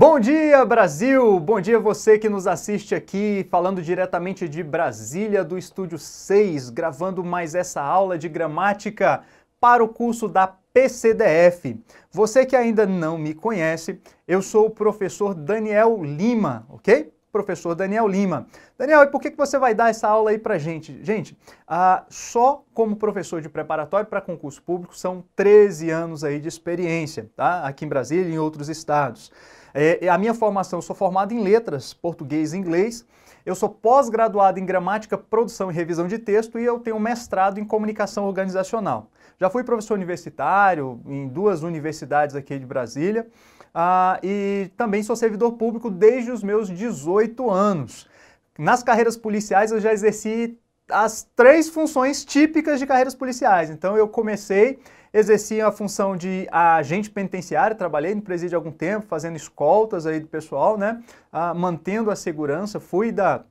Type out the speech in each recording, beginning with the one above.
Bom dia, Brasil! Bom dia você que nos assiste aqui, falando diretamente de Brasília, do Estúdio 6, gravando mais essa aula de gramática para o curso da PCDF. Você que ainda não me conhece, eu sou o professor Daniel Lima, ok? Professor Daniel Lima. Daniel, e por que, que você vai dar essa aula aí pra gente? Gente, ah, só como professor de preparatório para concurso público são 13 anos aí de experiência, tá? Aqui em Brasília e em outros estados. É, é, a minha formação, eu sou formado em letras, português e inglês. Eu sou pós-graduado em gramática, produção e revisão de texto e eu tenho mestrado em comunicação organizacional. Já fui professor universitário em duas universidades aqui de Brasília ah, e também sou servidor público desde os meus 18 anos. Nas carreiras policiais eu já exerci as três funções típicas de carreiras policiais. Então eu comecei exercia a função de agente penitenciário, trabalhei no presídio há algum tempo, fazendo escoltas aí do pessoal, né? Ah, mantendo a segurança, fui da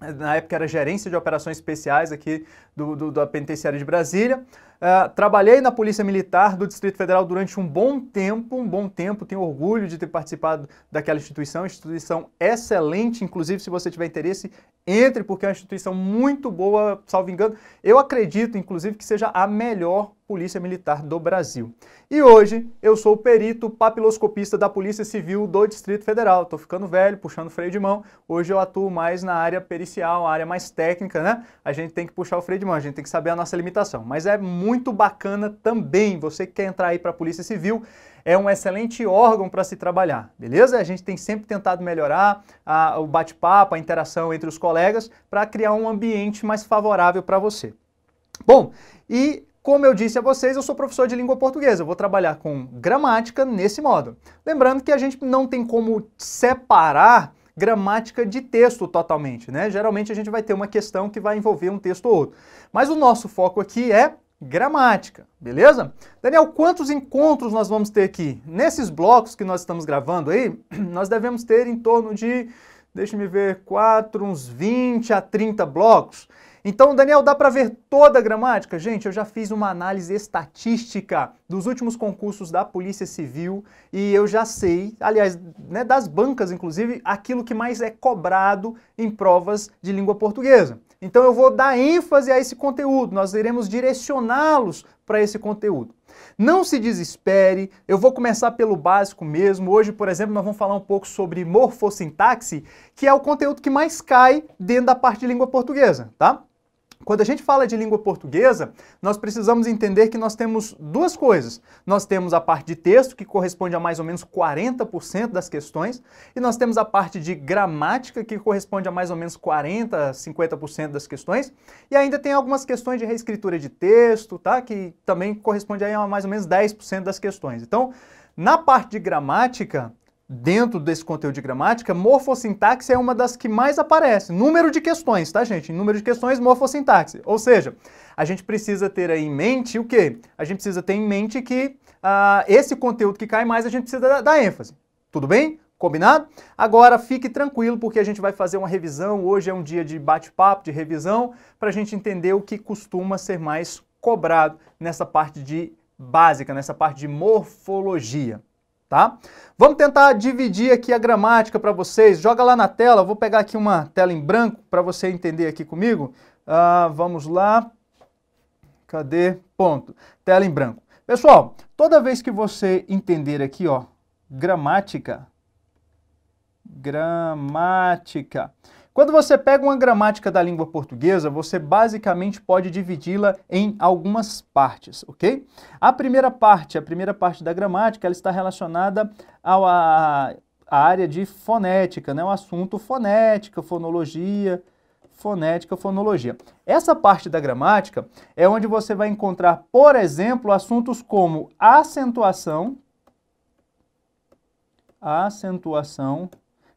na época era gerência de operações especiais aqui do, do, da Penitenciária de Brasília. Uh, trabalhei na Polícia Militar do Distrito Federal durante um bom tempo, um bom tempo, tenho orgulho de ter participado daquela instituição, instituição excelente, inclusive se você tiver interesse, entre, porque é uma instituição muito boa, salvo engano. Eu acredito, inclusive, que seja a melhor Polícia Militar do Brasil. E hoje eu sou o perito papiloscopista da Polícia Civil do Distrito Federal. estou ficando velho, puxando freio de mão. Hoje eu atuo mais na área pericial, área mais técnica, né? A gente tem que puxar o freio de mão a gente tem que saber a nossa limitação. Mas é muito bacana também. Você que quer entrar aí para a Polícia Civil, é um excelente órgão para se trabalhar, beleza? A gente tem sempre tentado melhorar a, o bate-papo, a interação entre os colegas, para criar um ambiente mais favorável para você. Bom, e como eu disse a vocês, eu sou professor de língua portuguesa, eu vou trabalhar com gramática nesse modo. Lembrando que a gente não tem como separar gramática de texto totalmente, né? Geralmente a gente vai ter uma questão que vai envolver um texto ou outro. Mas o nosso foco aqui é gramática, beleza? Daniel, quantos encontros nós vamos ter aqui? Nesses blocos que nós estamos gravando aí, nós devemos ter em torno de, deixe-me ver, 4, uns 20 a 30 blocos. Então, Daniel, dá para ver toda a gramática? Gente, eu já fiz uma análise estatística dos últimos concursos da Polícia Civil e eu já sei, aliás, né, das bancas inclusive, aquilo que mais é cobrado em provas de língua portuguesa. Então eu vou dar ênfase a esse conteúdo, nós iremos direcioná-los para esse conteúdo. Não se desespere, eu vou começar pelo básico mesmo. Hoje, por exemplo, nós vamos falar um pouco sobre morfossintaxe, que é o conteúdo que mais cai dentro da parte de língua portuguesa, tá? Quando a gente fala de língua portuguesa, nós precisamos entender que nós temos duas coisas. Nós temos a parte de texto, que corresponde a mais ou menos 40% das questões, e nós temos a parte de gramática, que corresponde a mais ou menos 40%, 50% das questões, e ainda tem algumas questões de reescritura de texto, tá? que também corresponde a mais ou menos 10% das questões. Então, na parte de gramática, dentro desse conteúdo de gramática, morfossintaxe é uma das que mais aparece. Número de questões, tá, gente? Em número de questões, morfossintaxe. Ou seja, a gente precisa ter aí em mente o quê? A gente precisa ter em mente que uh, esse conteúdo que cai mais, a gente precisa dar ênfase. Tudo bem? Combinado? Agora fique tranquilo porque a gente vai fazer uma revisão. Hoje é um dia de bate-papo, de revisão, para a gente entender o que costuma ser mais cobrado nessa parte de básica, nessa parte de morfologia tá? Vamos tentar dividir aqui a gramática para vocês. Joga lá na tela, vou pegar aqui uma tela em branco para você entender aqui comigo. Uh, vamos lá. Cadê? Ponto. Tela em branco. Pessoal, toda vez que você entender aqui, ó, gramática, gramática, quando você pega uma gramática da língua portuguesa, você basicamente pode dividi-la em algumas partes, ok? A primeira parte, a primeira parte da gramática, ela está relacionada à área de fonética, né? o assunto fonética, fonologia, fonética, fonologia. Essa parte da gramática é onde você vai encontrar, por exemplo, assuntos como acentuação, acentuação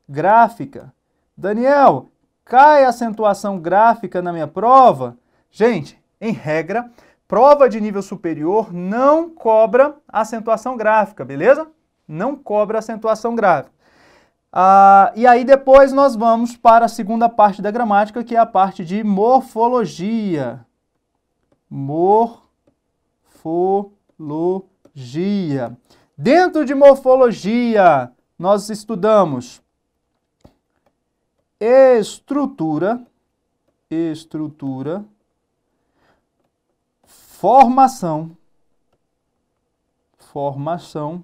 gráfica, Daniel, cai a acentuação gráfica na minha prova? Gente, em regra, prova de nível superior não cobra acentuação gráfica, beleza? Não cobra acentuação gráfica. Ah, e aí depois nós vamos para a segunda parte da gramática, que é a parte de morfologia. Morfologia. Dentro de morfologia, nós estudamos estrutura, estrutura, formação, formação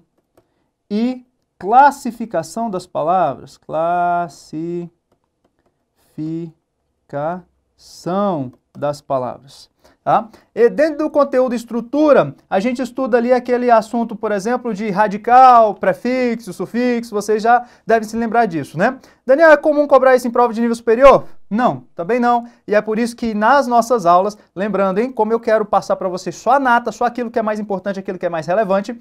e classificação das palavras, classificação das palavras. Tá? E dentro do conteúdo estrutura, a gente estuda ali aquele assunto, por exemplo, de radical, prefixo, sufixo, vocês já devem se lembrar disso, né? Daniel, é comum cobrar isso em prova de nível superior? Não, também não. E é por isso que nas nossas aulas, lembrando, hein, como eu quero passar para vocês só a nata, só aquilo que é mais importante, aquilo que é mais relevante,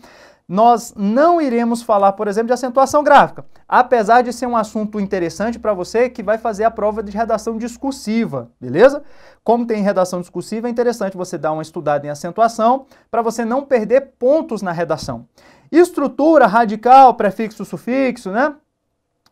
nós não iremos falar, por exemplo, de acentuação gráfica, apesar de ser um assunto interessante para você que vai fazer a prova de redação discursiva, beleza? Como tem redação discursiva, é interessante interessante você dar uma estudada em acentuação para você não perder pontos na redação. Estrutura, radical, prefixo, sufixo, né?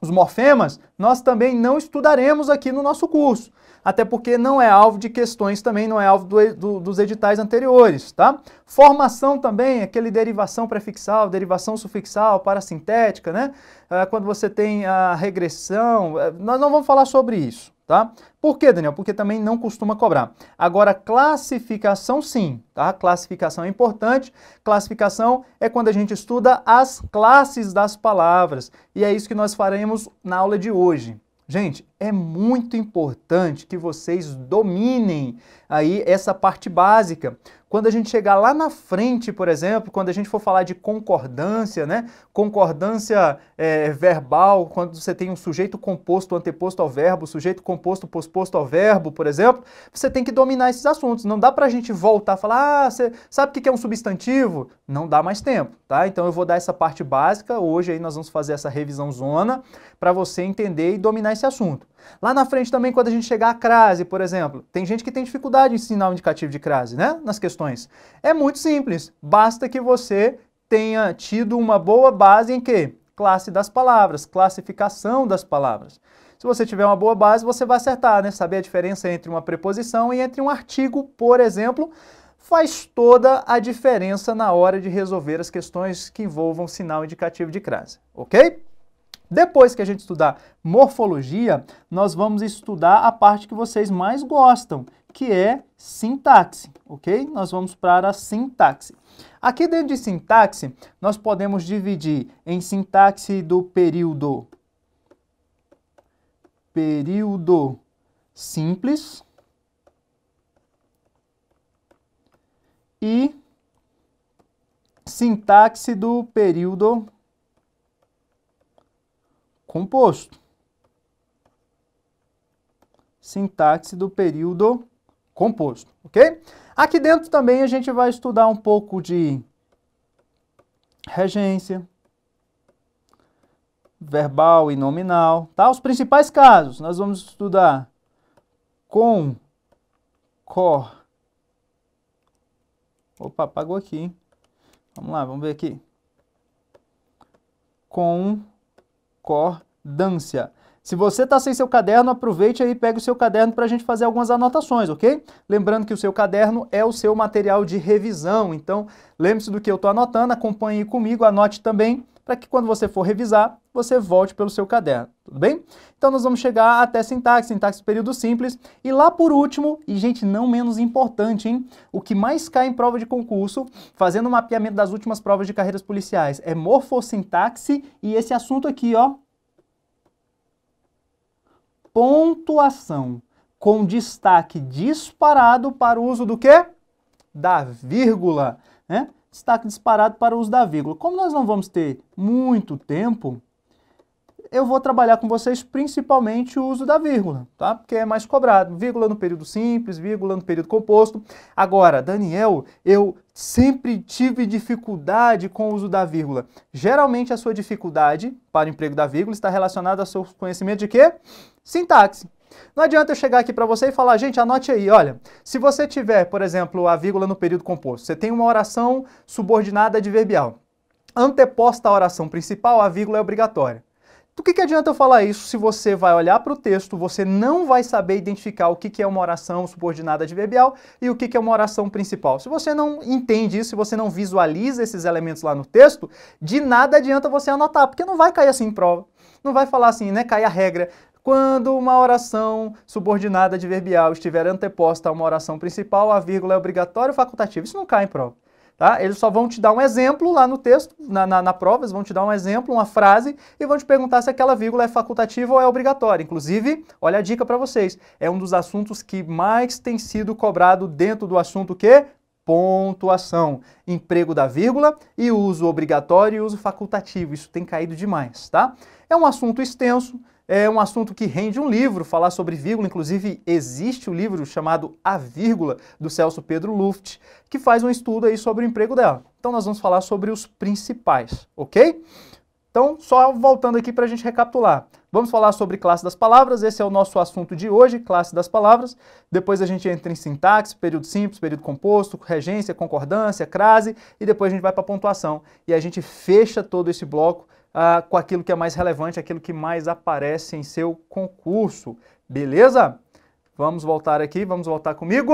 Os morfemas, nós também não estudaremos aqui no nosso curso até porque não é alvo de questões também, não é alvo do, do, dos editais anteriores, tá? Formação também, aquele derivação prefixal, derivação sufixal, parasintética, né? Ah, quando você tem a regressão, eh, nós não vamos falar sobre isso, tá? Por quê, Daniel? Porque também não costuma cobrar. Agora, classificação sim, tá? Classificação é importante. Classificação é quando a gente estuda as classes das palavras. E é isso que nós faremos na aula de hoje. Gente, é muito importante que vocês dominem aí essa parte básica. Quando a gente chegar lá na frente, por exemplo, quando a gente for falar de concordância, né? Concordância é, verbal, quando você tem um sujeito composto anteposto ao verbo, sujeito composto posposto ao verbo, por exemplo, você tem que dominar esses assuntos. Não dá para a gente voltar e falar, ah, você sabe o que é um substantivo? Não dá mais tempo, tá? Então eu vou dar essa parte básica, hoje aí nós vamos fazer essa revisão zona para você entender e dominar esse assunto. Lá na frente também, quando a gente chegar à crase, por exemplo, tem gente que tem dificuldade em ensinar o indicativo de crase, né? Nas questões. É muito simples, basta que você tenha tido uma boa base em quê? classe das palavras, classificação das palavras. Se você tiver uma boa base, você vai acertar, né? Saber a diferença entre uma preposição e entre um artigo, por exemplo, faz toda a diferença na hora de resolver as questões que envolvam sinal indicativo de crase, ok? Depois que a gente estudar morfologia, nós vamos estudar a parte que vocês mais gostam, que é sintaxe, ok? Nós vamos para a sintaxe. Aqui dentro de sintaxe, nós podemos dividir em sintaxe do período período simples e sintaxe do período composto. Sintaxe do período composto composto, ok? Aqui dentro também a gente vai estudar um pouco de regência, verbal e nominal, tá? Os principais casos nós vamos estudar com, cor. Opa, apagou aqui. Vamos lá, vamos ver aqui. Com, cor, dância. Se você está sem seu caderno, aproveite aí e pegue o seu caderno para a gente fazer algumas anotações, ok? Lembrando que o seu caderno é o seu material de revisão, então lembre-se do que eu estou anotando, acompanhe comigo, anote também, para que quando você for revisar, você volte pelo seu caderno, tudo bem? Então nós vamos chegar até sintaxe, sintaxe período simples, e lá por último, e gente, não menos importante, hein? O que mais cai em prova de concurso, fazendo o um mapeamento das últimas provas de carreiras policiais, é morfossintaxe e esse assunto aqui, ó, pontuação com destaque disparado para o uso do quê? Da vírgula, né? Destaque disparado para o uso da vírgula. Como nós não vamos ter muito tempo, eu vou trabalhar com vocês principalmente o uso da vírgula, tá? Porque é mais cobrado. Vírgula no período simples, vírgula no período composto. Agora, Daniel, eu sempre tive dificuldade com o uso da vírgula. Geralmente a sua dificuldade para o emprego da vírgula está relacionada ao seu conhecimento de quê? sintaxe. Não adianta eu chegar aqui para você e falar, gente, anote aí, olha, se você tiver, por exemplo, a vírgula no período composto, você tem uma oração subordinada adverbial. Anteposta à oração principal, a vírgula é obrigatória. Do que, que adianta eu falar isso se você vai olhar para o texto, você não vai saber identificar o que, que é uma oração subordinada adverbial e o que, que é uma oração principal? Se você não entende isso, se você não visualiza esses elementos lá no texto, de nada adianta você anotar, porque não vai cair assim em prova. Não vai falar assim, né? Cair a regra. Quando uma oração subordinada adverbial estiver anteposta a uma oração principal, a vírgula é obrigatória ou facultativa. Isso não cai em prova. Tá? Eles só vão te dar um exemplo lá no texto, na, na, na, prova, eles vão te dar um exemplo, uma frase, e vão te perguntar se aquela vírgula é facultativa ou é obrigatória. Inclusive, olha a dica para vocês, é um dos assuntos que mais tem sido cobrado dentro do assunto que? Pontuação. Emprego da vírgula e uso obrigatório e uso facultativo. Isso tem caído demais, tá? É um assunto extenso, é um assunto que rende um livro, falar sobre vírgula, inclusive existe o um livro chamado A Vírgula, do Celso Pedro Luft, que faz um estudo aí sobre o emprego dela. Então nós vamos falar sobre os principais, ok? Então, só voltando aqui para a gente recapitular. Vamos falar sobre classe das palavras, esse é o nosso assunto de hoje, classe das palavras. Depois a gente entra em sintaxe, período simples, período composto, regência, concordância, crase, e depois a gente vai para a pontuação. E a gente fecha todo esse bloco ah, com aquilo que é mais relevante, aquilo que mais aparece em seu concurso. Beleza? Vamos voltar aqui, vamos voltar comigo.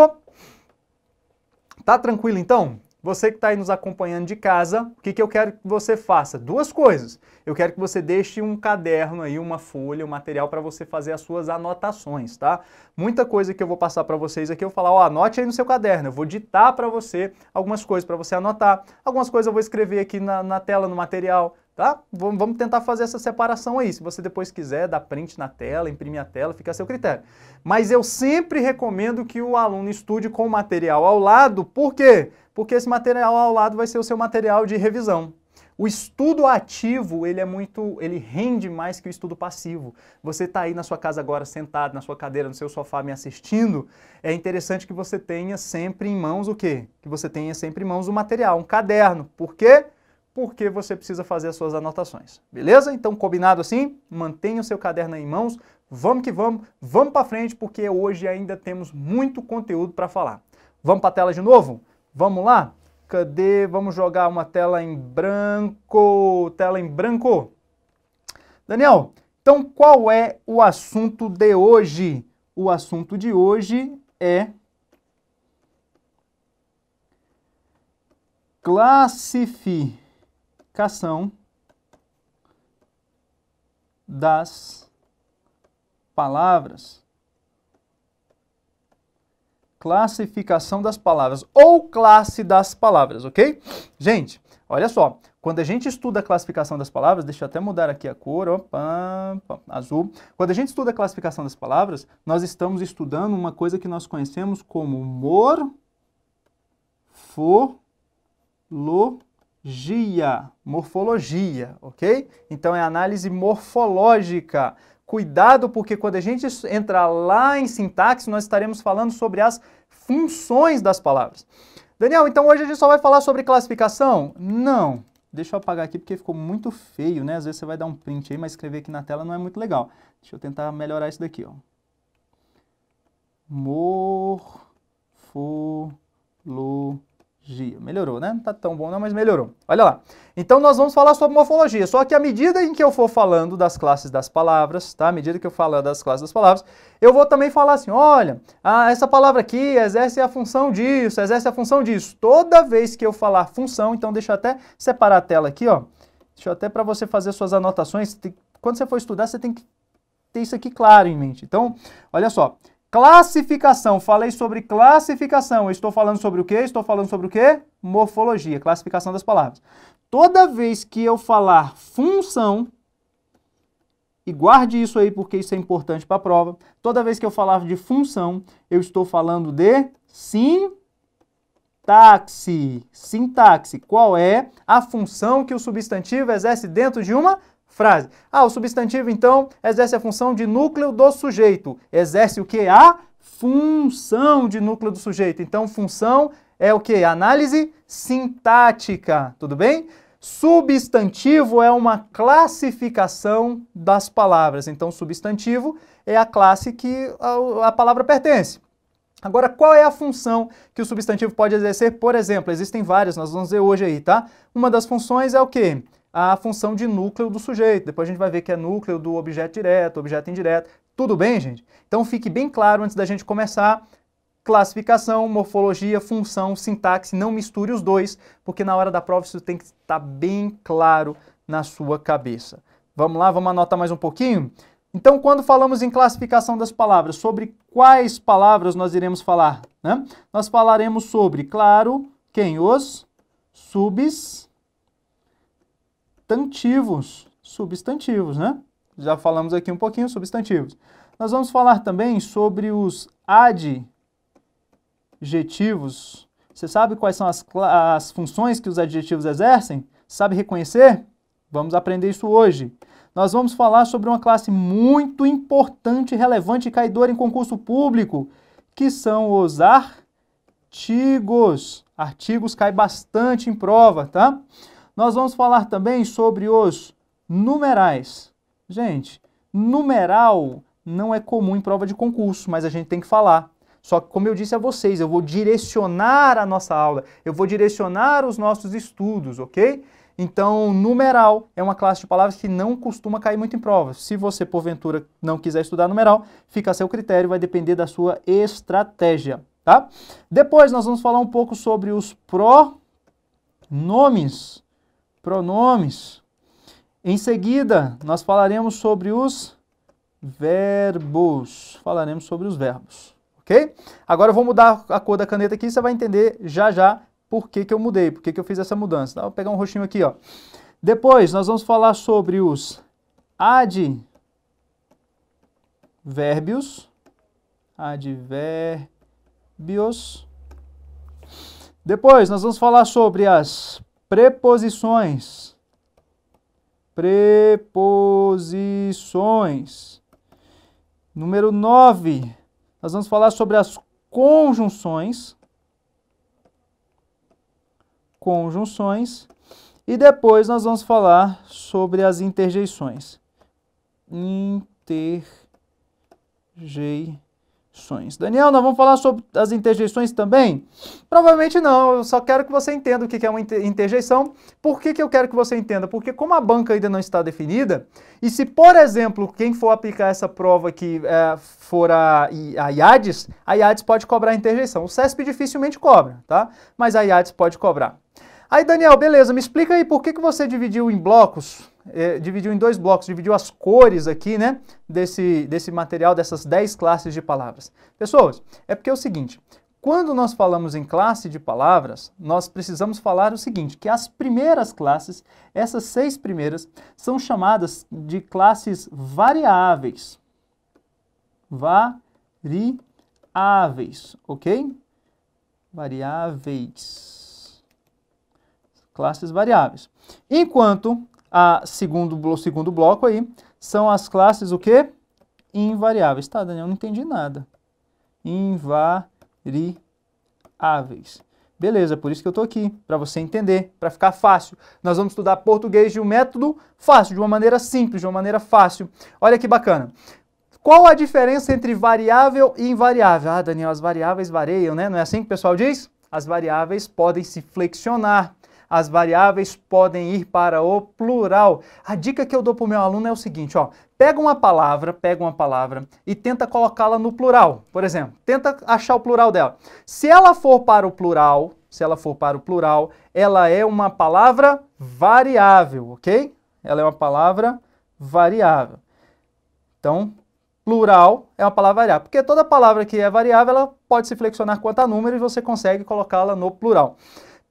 Tá tranquilo então? Você que está aí nos acompanhando de casa, o que, que eu quero que você faça? Duas coisas. Eu quero que você deixe um caderno aí, uma folha, um material para você fazer as suas anotações, tá? Muita coisa que eu vou passar para vocês aqui, eu vou falar, ó, anote aí no seu caderno. Eu vou ditar para você algumas coisas para você anotar. Algumas coisas eu vou escrever aqui na, na tela, no material. Tá? Vamos tentar fazer essa separação aí. Se você depois quiser, dar print na tela, imprimir a tela, fica a seu critério. Mas eu sempre recomendo que o aluno estude com o material ao lado. Por quê? Porque esse material ao lado vai ser o seu material de revisão. O estudo ativo, ele é muito, ele rende mais que o estudo passivo. Você está aí na sua casa agora sentado, na sua cadeira, no seu sofá me assistindo, é interessante que você tenha sempre em mãos o quê? Que você tenha sempre em mãos o material, um caderno. Por quê? Porque porque você precisa fazer as suas anotações. Beleza? Então, combinado assim? Mantenha o seu caderno em mãos. Vamos que vamos, vamos para frente, porque hoje ainda temos muito conteúdo para falar. Vamos para a tela de novo? Vamos lá? Cadê? Vamos jogar uma tela em branco. Tela em branco. Daniel, então qual é o assunto de hoje? O assunto de hoje é classifique classificação das palavras. Classificação das palavras ou classe das palavras, ok? Gente, olha só. Quando a gente estuda a classificação das palavras, deixa eu até mudar aqui a cor, azul. Quando a gente estuda a classificação das palavras, nós estamos estudando uma coisa que nós conhecemos como morfologia Gia, morfologia, ok? Então é análise morfológica. Cuidado, porque quando a gente entrar lá em sintaxe, nós estaremos falando sobre as funções das palavras. Daniel, então hoje a gente só vai falar sobre classificação? Não. Deixa eu apagar aqui porque ficou muito feio, né? Às vezes você vai dar um print aí, mas escrever aqui na tela não é muito legal. Deixa eu tentar melhorar isso daqui, ó. Morfologia morfologia. Melhorou, né? Não tá tão bom não, mas melhorou. Olha lá. Então nós vamos falar sobre morfologia, só que à medida em que eu for falando das classes das palavras, tá? À medida que eu falar das classes das palavras, eu vou também falar assim, olha, ah, essa palavra aqui exerce a função disso, exerce a função disso. Toda vez que eu falar função, então deixa eu até separar a tela aqui, ó. Deixa eu até para você fazer suas anotações, quando você for estudar, você tem que ter isso aqui claro em mente. Então, olha só, Classificação. Falei sobre classificação. Eu estou falando sobre o quê? Estou falando sobre o quê? Morfologia, classificação das palavras. Toda vez que eu falar função, e guarde isso aí porque isso é importante para a prova. Toda vez que eu falar de função, eu estou falando de sintaxe. Sintaxe. Qual é a função que o substantivo exerce dentro de uma frase. Ah, o substantivo, então, exerce a função de núcleo do sujeito. Exerce o que? A função de núcleo do sujeito. Então, função é o que? Análise sintática, tudo bem? Substantivo é uma classificação das palavras. Então, substantivo é a classe que a, a palavra pertence. Agora, qual é a função que o substantivo pode exercer? Por exemplo, existem várias, nós vamos ver hoje aí, tá? Uma das funções é o quê? a função de núcleo do sujeito. Depois a gente vai ver que é núcleo do objeto direto, objeto indireto. Tudo bem, gente? Então fique bem claro antes da gente começar. Classificação, morfologia, função, sintaxe, não misture os dois, porque na hora da prova isso tem que estar bem claro na sua cabeça. Vamos lá, vamos anotar mais um pouquinho? Então, quando falamos em classificação das palavras, sobre quais palavras nós iremos falar? Né? Nós falaremos sobre, claro, quem? Os subs substantivos. Substantivos, né? Já falamos aqui um pouquinho substantivos. Nós vamos falar também sobre os adjetivos. Você sabe quais são as, as funções que os adjetivos exercem? Sabe reconhecer? Vamos aprender isso hoje. Nós vamos falar sobre uma classe muito importante, relevante e caidora em concurso público, que são os artigos. Artigos cai bastante em prova, tá? Nós vamos falar também sobre os numerais. Gente, numeral não é comum em prova de concurso, mas a gente tem que falar. Só que, como eu disse a vocês, eu vou direcionar a nossa aula, eu vou direcionar os nossos estudos, ok? Então, numeral é uma classe de palavras que não costuma cair muito em prova. Se você, porventura, não quiser estudar numeral, fica a seu critério, vai depender da sua estratégia, tá? Depois nós vamos falar um pouco sobre os pronomes pronomes. Em seguida, nós falaremos sobre os verbos. Falaremos sobre os verbos, ok? Agora eu vou mudar a cor da caneta aqui, você vai entender já já por que, que eu mudei, por que, que eu fiz essa mudança. Vou pegar um roxinho aqui, ó. Depois, nós vamos falar sobre os advérbios. Advérbios. Depois, nós vamos falar sobre as Preposições. Preposições. Número 9. Nós vamos falar sobre as conjunções. Conjunções. E depois nós vamos falar sobre as interjeições. Interjeições interjeições. Daniel, nós vamos falar sobre as interjeições também? Provavelmente não, eu só quero que você entenda o que é uma interjeição. Por que, que eu quero que você entenda? Porque como a banca ainda não está definida, e se, por exemplo, quem for aplicar essa prova que é, for a, a IADES, a IADES pode cobrar interjeição. O CESP dificilmente cobra, tá? Mas a IADES pode cobrar. Aí, Daniel, beleza, me explica aí por que, que você dividiu em blocos é, dividiu em dois blocos, dividiu as cores aqui, né, desse, desse material, dessas 10 classes de palavras. Pessoas, é porque é o seguinte, quando nós falamos em classe de palavras, nós precisamos falar o seguinte, que as primeiras classes, essas seis primeiras, são chamadas de classes variáveis. Variáveis, ok? Variáveis. Classes variáveis. Enquanto a segundo, o segundo bloco aí são as classes o quê? Invariáveis. Tá, Daniel, não entendi nada. Invariáveis. Beleza, por isso que eu estou aqui, para você entender, para ficar fácil. Nós vamos estudar português de um método fácil, de uma maneira simples, de uma maneira fácil. Olha que bacana. Qual a diferença entre variável e invariável? Ah, Daniel, as variáveis variam, né? Não é assim que o pessoal diz? As variáveis podem se flexionar, as variáveis podem ir para o plural. A dica que eu dou para o meu aluno é o seguinte, ó, pega uma palavra, pega uma palavra e tenta colocá-la no plural. Por exemplo, tenta achar o plural dela. Se ela for para o plural, se ela for para o plural, ela é uma palavra variável, ok? Ela é uma palavra variável. Então, plural é uma palavra variável, porque toda palavra que é variável, ela pode se flexionar quanto a números e você consegue colocá-la no plural.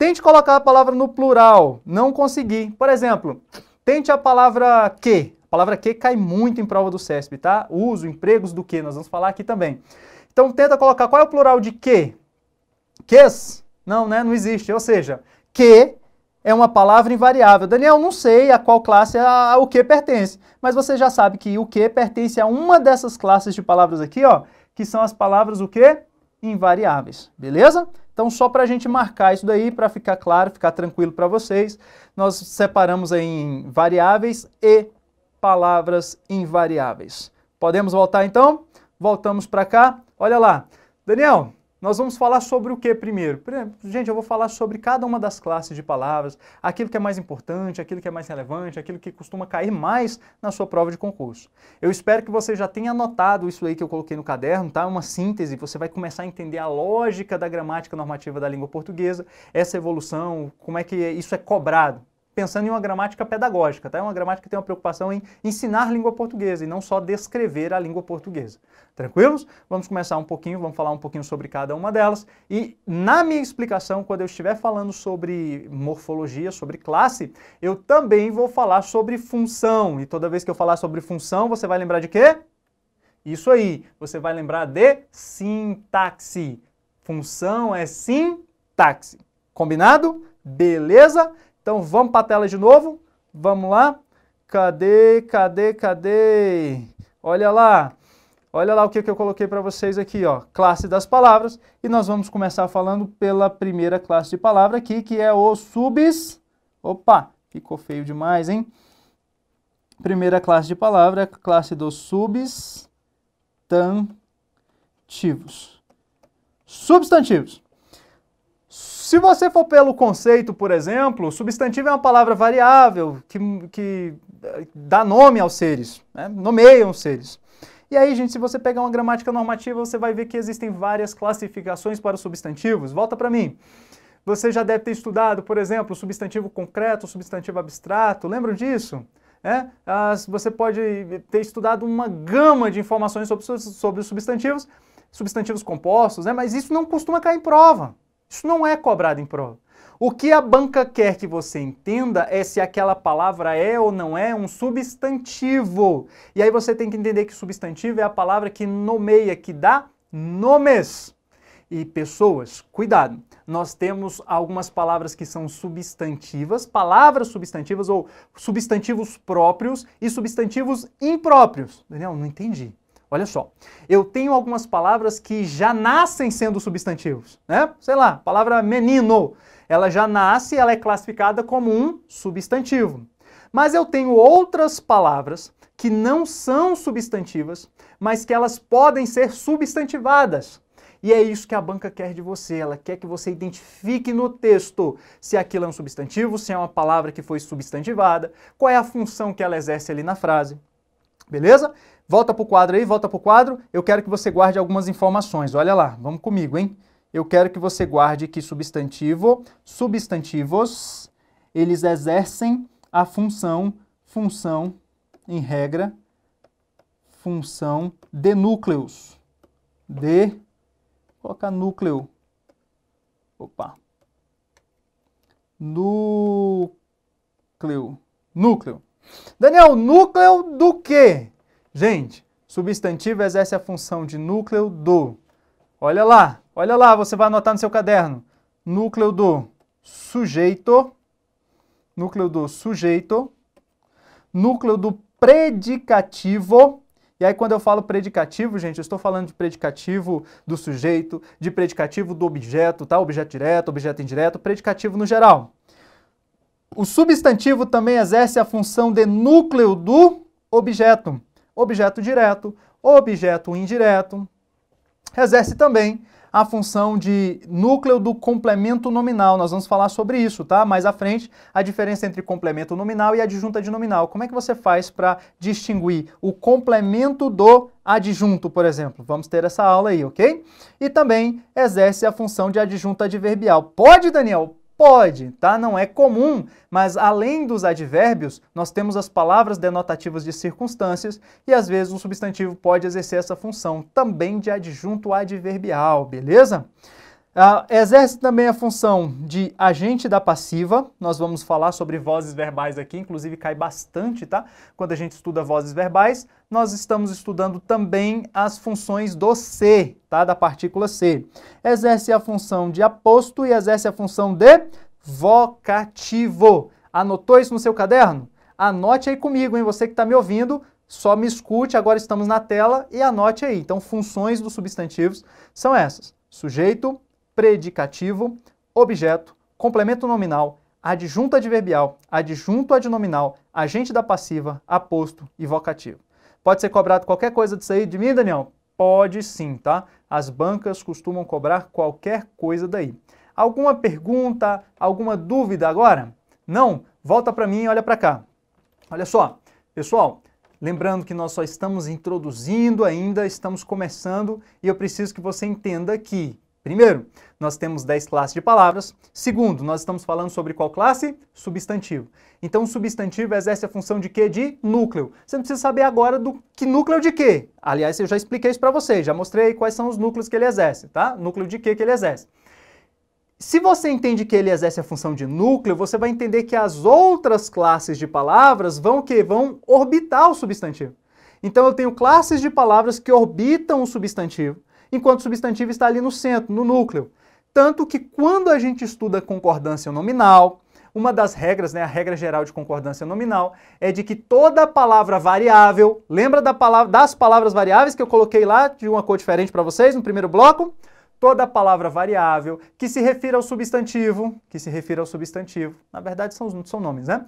Tente colocar a palavra no plural, não consegui. Por exemplo, tente a palavra que. A palavra que cai muito em prova do CESP, tá? Uso, empregos do que, nós vamos falar aqui também. Então tenta colocar qual é o plural de que? Ques? Não, né? Não existe. Ou seja, que é uma palavra invariável. Daniel, não sei a qual classe a, a, o que pertence, mas você já sabe que o que pertence a uma dessas classes de palavras aqui, ó, que são as palavras o que? Invariáveis, beleza? Então, só para a gente marcar isso daí, para ficar claro, ficar tranquilo para vocês, nós separamos em variáveis e palavras invariáveis. Podemos voltar então? Voltamos para cá. Olha lá. Daniel, nós vamos falar sobre o que primeiro? Exemplo, gente, eu vou falar sobre cada uma das classes de palavras, aquilo que é mais importante, aquilo que é mais relevante, aquilo que costuma cair mais na sua prova de concurso. Eu espero que você já tenha anotado isso aí que eu coloquei no caderno, tá? Uma síntese, você vai começar a entender a lógica da gramática normativa da língua portuguesa, essa evolução, como é que isso é cobrado pensando em uma gramática pedagógica, tá? É uma gramática que tem uma preocupação em ensinar língua portuguesa e não só descrever a língua portuguesa. Tranquilos? Vamos começar um pouquinho, vamos falar um pouquinho sobre cada uma delas. E na minha explicação, quando eu estiver falando sobre morfologia, sobre classe, eu também vou falar sobre função. E toda vez que eu falar sobre função, você vai lembrar de quê? Isso aí. Você vai lembrar de sintaxe. Função é sintaxe. Combinado? Beleza? Então vamos para a tela de novo. Vamos lá. Cadê, cadê, cadê? Olha lá. Olha lá o que, eu coloquei para vocês aqui, ó. Classe das palavras. E nós vamos começar falando pela primeira classe de palavra aqui, que é o subs. Opa, ficou feio demais, hein? Primeira classe de palavra é a classe dos substantivos. Substantivos. Se você for pelo conceito, por exemplo, substantivo é uma palavra variável que, que eh, dá nome aos seres, né? nomeiam os seres. E aí, gente, se você pegar uma gramática normativa, você vai ver que existem várias classificações para substantivos. Volta para mim. Você já deve ter estudado, por exemplo, substantivo concreto, substantivo abstrato, lembram disso? É? Você pode ter estudado uma gama de informações sobre, sobre os substantivos, substantivos compostos, né? mas isso não costuma cair em prova. Isso não é cobrado em prova. O que a banca quer que você entenda é se aquela palavra é ou não é um substantivo. E aí você tem que entender que substantivo é a palavra que nomeia, que dá nomes. E pessoas, cuidado. Nós temos algumas palavras que são substantivas, palavras substantivas ou substantivos próprios e substantivos impróprios. Daniel, não entendi. Olha só, eu tenho algumas palavras que já nascem sendo substantivos, né? Sei lá, a palavra menino, ela já nasce, ela é classificada como um substantivo. Mas eu tenho outras palavras que não são substantivas, mas que elas podem ser substantivadas. E é isso que a banca quer de você. Ela quer que você identifique no texto se aquilo é um substantivo, se é uma palavra que foi substantivada, qual é a função que ela exerce ali na frase. Beleza? Volta para o quadro aí, volta para o quadro. Eu quero que você guarde algumas informações. Olha lá, vamos comigo, hein? Eu quero que você guarde que substantivo, substantivos, eles exercem a função, função, em regra, função de núcleos. De, colocar núcleo, opa, núcleo, núcleo. Daniel, núcleo do quê? Gente, substantivo exerce a função de núcleo do. Olha lá, olha lá, você vai anotar no seu caderno. Núcleo do sujeito, núcleo do sujeito, núcleo do predicativo. E aí, quando eu falo predicativo, gente, eu estou falando de predicativo do sujeito, de predicativo do objeto, tá? Objeto direto, objeto indireto, predicativo no geral. O substantivo também exerce a função de núcleo do objeto objeto direto, objeto indireto. Exerce também a função de núcleo do complemento nominal. Nós vamos falar sobre isso, tá? Mais à frente, a diferença entre complemento nominal e adjunta de nominal. Como é que você faz para distinguir o complemento do adjunto, por exemplo? Vamos ter essa aula aí, ok? E também exerce a função de adjunta adverbial. Pode, Daniel? Pode, tá? Não é comum, mas além dos advérbios, nós temos as palavras denotativas de circunstâncias e às vezes o substantivo pode exercer essa função também de adjunto adverbial, beleza? Uh, exerce também a função de agente da passiva. Nós vamos falar sobre vozes verbais aqui, inclusive cai bastante, tá? Quando a gente estuda vozes verbais, nós estamos estudando também as funções do ser, tá? Da partícula ser. Exerce a função de aposto e exerce a função de vocativo. Anotou isso no seu caderno? Anote aí comigo, hein? Você que está me ouvindo, só me escute, agora estamos na tela e anote aí. Então, funções dos substantivos são essas. Sujeito, predicativo, objeto, complemento nominal, adjunto adverbial, adjunto adnominal, agente da passiva, aposto e vocativo. Pode ser cobrado qualquer coisa disso aí de mim, Daniel? Pode sim, tá? As bancas costumam cobrar qualquer coisa daí. Alguma pergunta, alguma dúvida agora? Não? Volta para mim e olha para cá. Olha só, pessoal, lembrando que nós só estamos introduzindo ainda, estamos começando e eu preciso que você entenda que Primeiro, nós temos 10 classes de palavras. Segundo, nós estamos falando sobre qual classe? Substantivo. Então, o substantivo exerce a função de quê? De núcleo. Você não precisa saber agora do que núcleo de quê. Aliás, eu já expliquei isso para você. já mostrei quais são os núcleos que ele exerce, tá? Núcleo de quê que ele exerce. Se você entende que ele exerce a função de núcleo, você vai entender que as outras classes de palavras vão que vão orbitar o substantivo. Então eu tenho classes de palavras que orbitam o substantivo enquanto o substantivo está ali no centro, no núcleo. Tanto que quando a gente estuda concordância nominal, uma das regras, né, a regra geral de concordância nominal, é de que toda palavra variável, lembra da palavra, das palavras variáveis que eu coloquei lá de uma cor diferente para vocês no primeiro bloco? Toda palavra variável que se refira ao substantivo, que se refira ao substantivo, na verdade são, são nomes, né?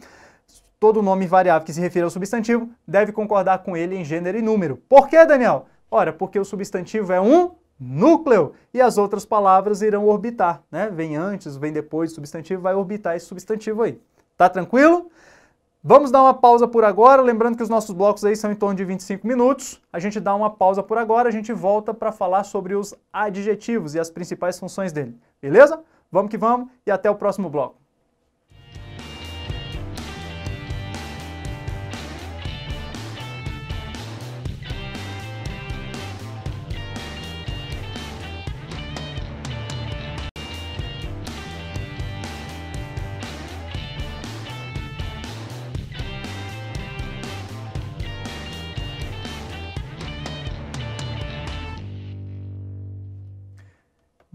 Todo nome variável que se refira ao substantivo deve concordar com ele em gênero e número. Por quê, Daniel? Ora, porque o substantivo é um núcleo e as outras palavras irão orbitar, né? Vem antes, vem depois, o substantivo vai orbitar esse substantivo aí. Tá tranquilo? Vamos dar uma pausa por agora, lembrando que os nossos blocos aí são em torno de 25 minutos. A gente dá uma pausa por agora, a gente volta para falar sobre os adjetivos e as principais funções dele. Beleza? Vamos que vamos e até o próximo bloco.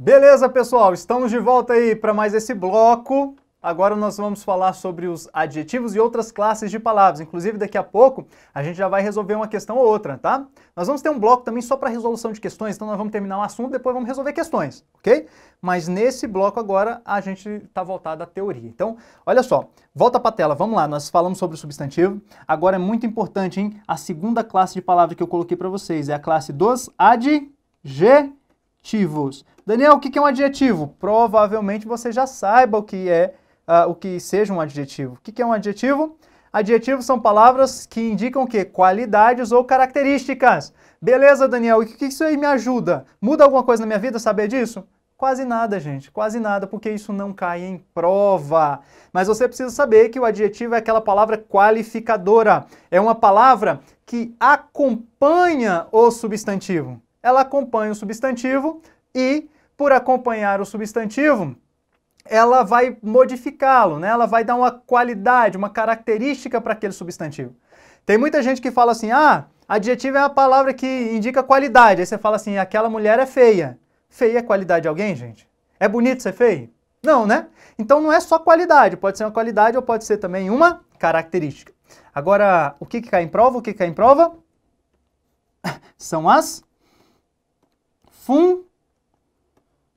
Beleza, pessoal? Estamos de volta aí para mais esse bloco. Agora nós vamos falar sobre os adjetivos e outras classes de palavras. Inclusive, daqui a pouco, a gente já vai resolver uma questão ou outra, tá? Nós vamos ter um bloco também só para resolução de questões, então nós vamos terminar um assunto, depois vamos resolver questões, ok? Mas nesse bloco agora, a gente está voltado à teoria. Então, olha só, volta para a tela, vamos lá, nós falamos sobre o substantivo. Agora é muito importante, hein? A segunda classe de palavra que eu coloquei para vocês é a classe dos adjetivos adjetivos. Daniel, o que é um adjetivo? Provavelmente você já saiba o que é, uh, o que seja um adjetivo. O que é um adjetivo? Adjetivos são palavras que indicam o quê? Qualidades ou características. Beleza, Daniel, o que isso aí me ajuda? Muda alguma coisa na minha vida saber disso? Quase nada, gente, quase nada, porque isso não cai em prova. Mas você precisa saber que o adjetivo é aquela palavra qualificadora. É uma palavra que acompanha o substantivo ela acompanha o substantivo e, por acompanhar o substantivo, ela vai modificá-lo, né? ela vai dar uma qualidade, uma característica para aquele substantivo. Tem muita gente que fala assim: ah, adjetivo é uma palavra que indica qualidade. Aí você fala assim: aquela mulher é feia. Feia é qualidade de alguém, gente? É bonito ser feio? Não, né? Então não é só qualidade, pode ser uma qualidade ou pode ser também uma característica. Agora, o que, que cai em prova? O que, que cai em prova? São as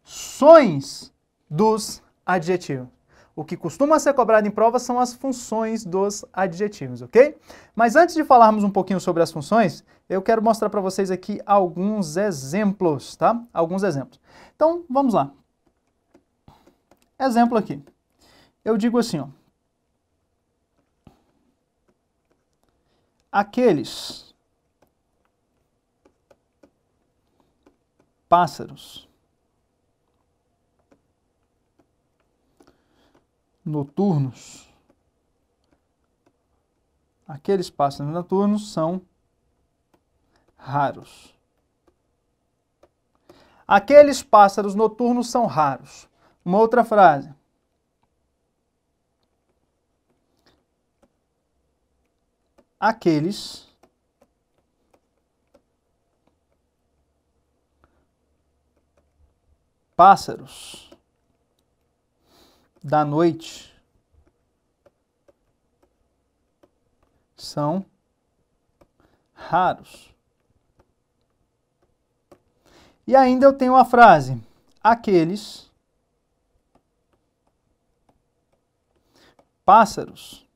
funções dos adjetivos. O que costuma ser cobrado em prova são as funções dos adjetivos, ok? Mas antes de falarmos um pouquinho sobre as funções, eu quero mostrar para vocês aqui alguns exemplos, tá? Alguns exemplos. Então, vamos lá. Exemplo aqui. Eu digo assim, ó. Aqueles pássaros. Noturnos. Aqueles pássaros noturnos são raros. Aqueles pássaros noturnos são raros. Uma outra frase. Aqueles pássaros da noite são raros. E ainda eu tenho a frase: aqueles pássaros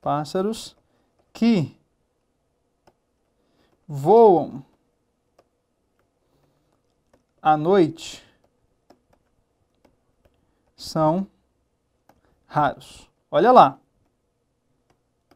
pássaros que voam à noite são raros. Olha lá.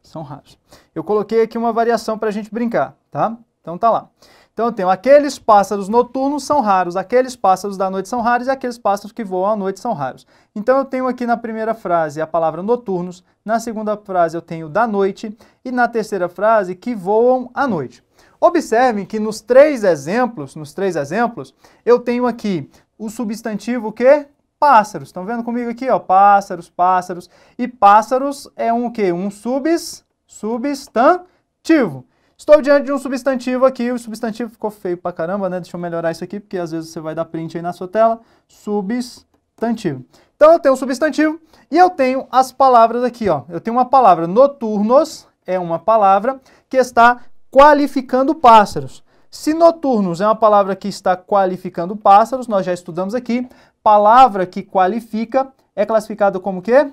São raros. Eu coloquei aqui uma variação para a gente brincar, tá? Então tá lá. Então eu tenho aqueles pássaros noturnos são raros, aqueles pássaros da noite são raros e aqueles pássaros que voam à noite são raros. Então eu tenho aqui na primeira frase a palavra noturnos, na segunda frase eu tenho da noite e na terceira frase que voam à noite. Observem que nos três exemplos, nos três exemplos, eu tenho aqui o substantivo que pássaros. Estão vendo comigo aqui, ó, pássaros, pássaros e pássaros é um que um subs substantivo. Estou diante de um substantivo aqui, o substantivo ficou feio pra caramba, né? Deixa eu melhorar isso aqui, porque às vezes você vai dar print aí na sua tela. Substantivo. Então eu tenho um substantivo e eu tenho as palavras aqui, ó. Eu tenho uma palavra, noturnos é uma palavra que está qualificando pássaros. Se noturnos é uma palavra que está qualificando pássaros, nós já estudamos aqui, palavra que qualifica é classificada como quê?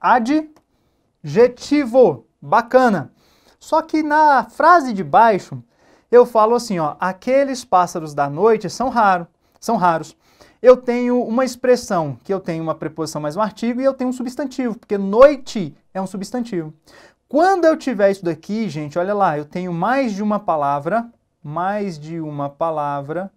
Adjetivo. Bacana. Só que na frase de baixo, eu falo assim, ó, aqueles pássaros da noite são raros, são raros. Eu tenho uma expressão que eu tenho uma preposição mais um artigo e eu tenho um substantivo, porque noite é um substantivo. Quando eu tiver isso daqui, gente, olha lá, eu tenho mais de uma palavra, mais de uma palavra.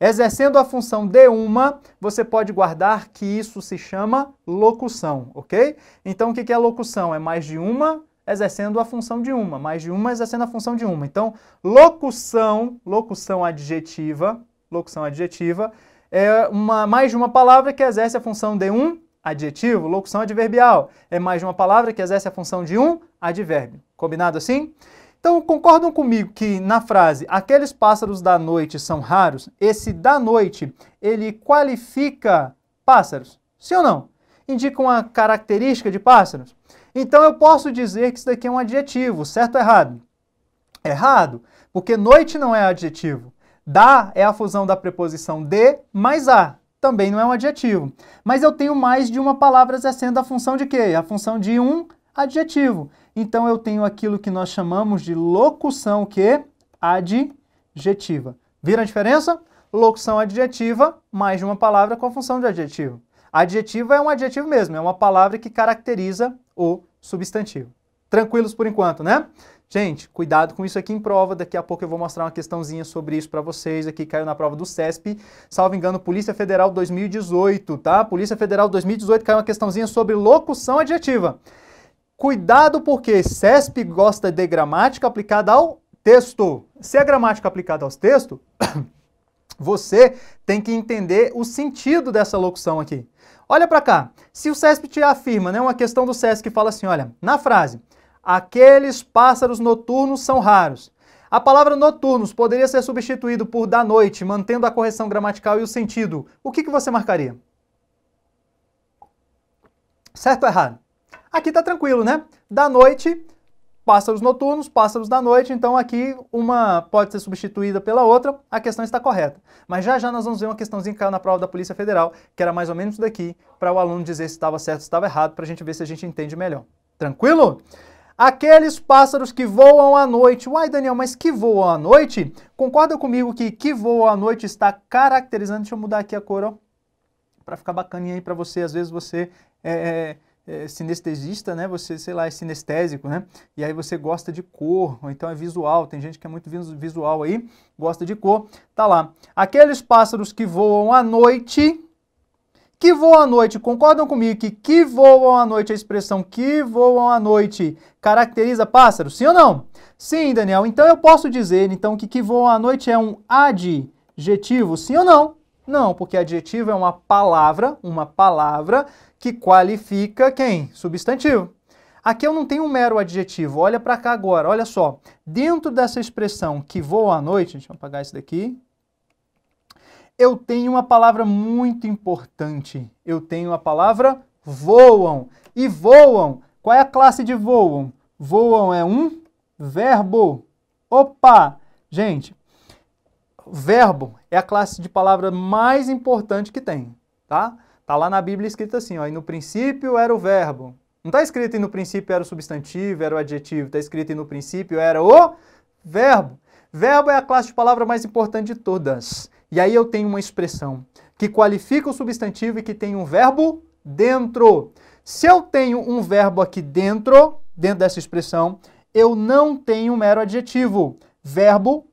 Exercendo a função de uma, você pode guardar que isso se chama locução, ok? Então, o que é locução? É mais de uma exercendo a função de uma, mais de uma exercendo a função de uma. Então, locução, locução adjetiva, locução adjetiva, é uma, mais de uma palavra que exerce a função de um adjetivo, locução adverbial. É mais de uma palavra que exerce a função de um advérbio. Combinado assim? Então, concordam comigo que na frase aqueles pássaros da noite são raros, esse da noite, ele qualifica pássaros? Sim ou não? Indica uma característica de pássaros? Então eu posso dizer que isso daqui é um adjetivo, certo ou errado? Errado, porque noite não é adjetivo. Da é a fusão da preposição de mais a também não é um adjetivo. Mas eu tenho mais de uma palavra exercendo a função de quê? A função de um adjetivo. Então eu tenho aquilo que nós chamamos de locução que é adjetiva. Viram a diferença? Locução adjetiva, mais de uma palavra com a função de adjetivo. Adjetivo é um adjetivo mesmo, é uma palavra que caracteriza o substantivo. Tranquilos por enquanto, né? Gente, cuidado com isso aqui em prova, daqui a pouco eu vou mostrar uma questãozinha sobre isso para vocês, aqui caiu na prova do CESP, salvo engano, Polícia Federal 2018, tá? Polícia Federal 2018 caiu uma questãozinha sobre locução adjetiva. Cuidado porque CESP gosta de gramática aplicada ao texto. Se é gramática aplicada aos textos, você tem que entender o sentido dessa locução aqui. Olha para cá, se o CESP te afirma, né, uma questão do CESP que fala assim, olha, na frase Aqueles pássaros noturnos são raros. A palavra noturnos poderia ser substituído por da noite, mantendo a correção gramatical e o sentido. O que, que você marcaria? Certo ou errado? Aqui está tranquilo, né? Da noite, pássaros noturnos, pássaros da noite, então aqui uma pode ser substituída pela outra, a questão está correta. Mas já já nós vamos ver uma questãozinha que caiu na prova da Polícia Federal, que era mais ou menos daqui, para o aluno dizer se estava certo ou estava errado, para a gente ver se a gente entende melhor. Tranquilo? Aqueles pássaros que voam à noite. Uai, Daniel, mas que voam à noite? Concorda comigo que que voam à noite está caracterizando. Deixa eu mudar aqui a cor, Para ficar bacaninha aí para você. Às vezes você é, é, é, sinestesista, né? Você, sei lá, é sinestésico, né? E aí você gosta de cor, ou então é visual. Tem gente que é muito visual aí, gosta de cor. Tá lá. Aqueles pássaros que voam à noite que voam à noite, concordam comigo que que voam à noite, a expressão que voam à noite caracteriza pássaros, sim ou não? Sim, Daniel. Então eu posso dizer então que que voam à noite é um adjetivo, sim ou não? Não, porque adjetivo é uma palavra, uma palavra que qualifica quem? Substantivo. Aqui eu não tenho um mero adjetivo. Olha para cá agora, olha só. Dentro dessa expressão que voa à noite, deixa eu apagar isso daqui, eu tenho uma palavra muito importante. Eu tenho a palavra voam. E voam, qual é a classe de voam? Voam é um verbo. Opa! Gente, verbo é a classe de palavra mais importante que tem, tá? Tá lá na Bíblia escrito assim, ó, e no princípio era o verbo. Não está escrito e no princípio era o substantivo, era o adjetivo, está escrito e no princípio era o verbo. Verbo é a classe de palavra mais importante de todas. E aí eu tenho uma expressão que qualifica o substantivo e que tem um verbo dentro. Se eu tenho um verbo aqui dentro, dentro dessa expressão, eu não tenho um mero adjetivo. Verbo,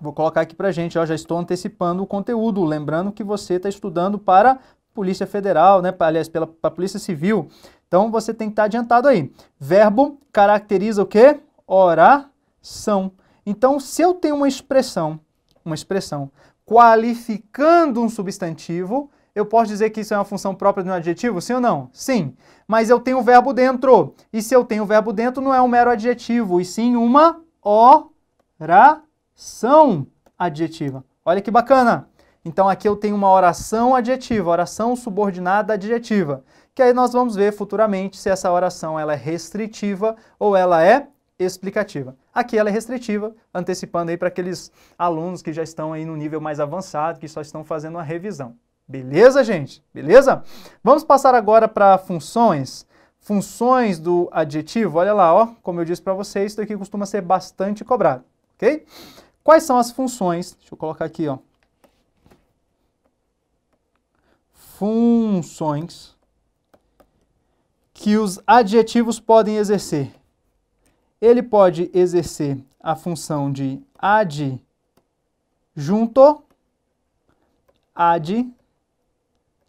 vou colocar aqui a gente, ó, já estou antecipando o conteúdo, lembrando que você está estudando para Polícia Federal, né, aliás, pela, para Polícia Civil. Então você tem que estar tá adiantado aí. Verbo caracteriza o quê? Oração. Então, se eu tenho uma expressão uma expressão. Qualificando um substantivo, eu posso dizer que isso é uma função própria de um adjetivo? Sim ou não? Sim. Mas eu tenho o verbo dentro. E se eu tenho o verbo dentro, não é um mero adjetivo, e sim uma oração adjetiva. Olha que bacana! Então aqui eu tenho uma oração adjetiva, oração subordinada adjetiva, que aí nós vamos ver futuramente se essa oração ela é restritiva ou ela é explicativa. Aqui ela é restritiva, antecipando aí para aqueles alunos que já estão aí no nível mais avançado, que só estão fazendo uma revisão. Beleza, gente? Beleza? Vamos passar agora para funções. Funções do adjetivo, olha lá, ó, como eu disse para vocês, isso daqui costuma ser bastante cobrado, ok? Quais são as funções? Deixa eu colocar aqui, ó. Funções que os adjetivos podem exercer ele pode exercer a função de adjunto, ad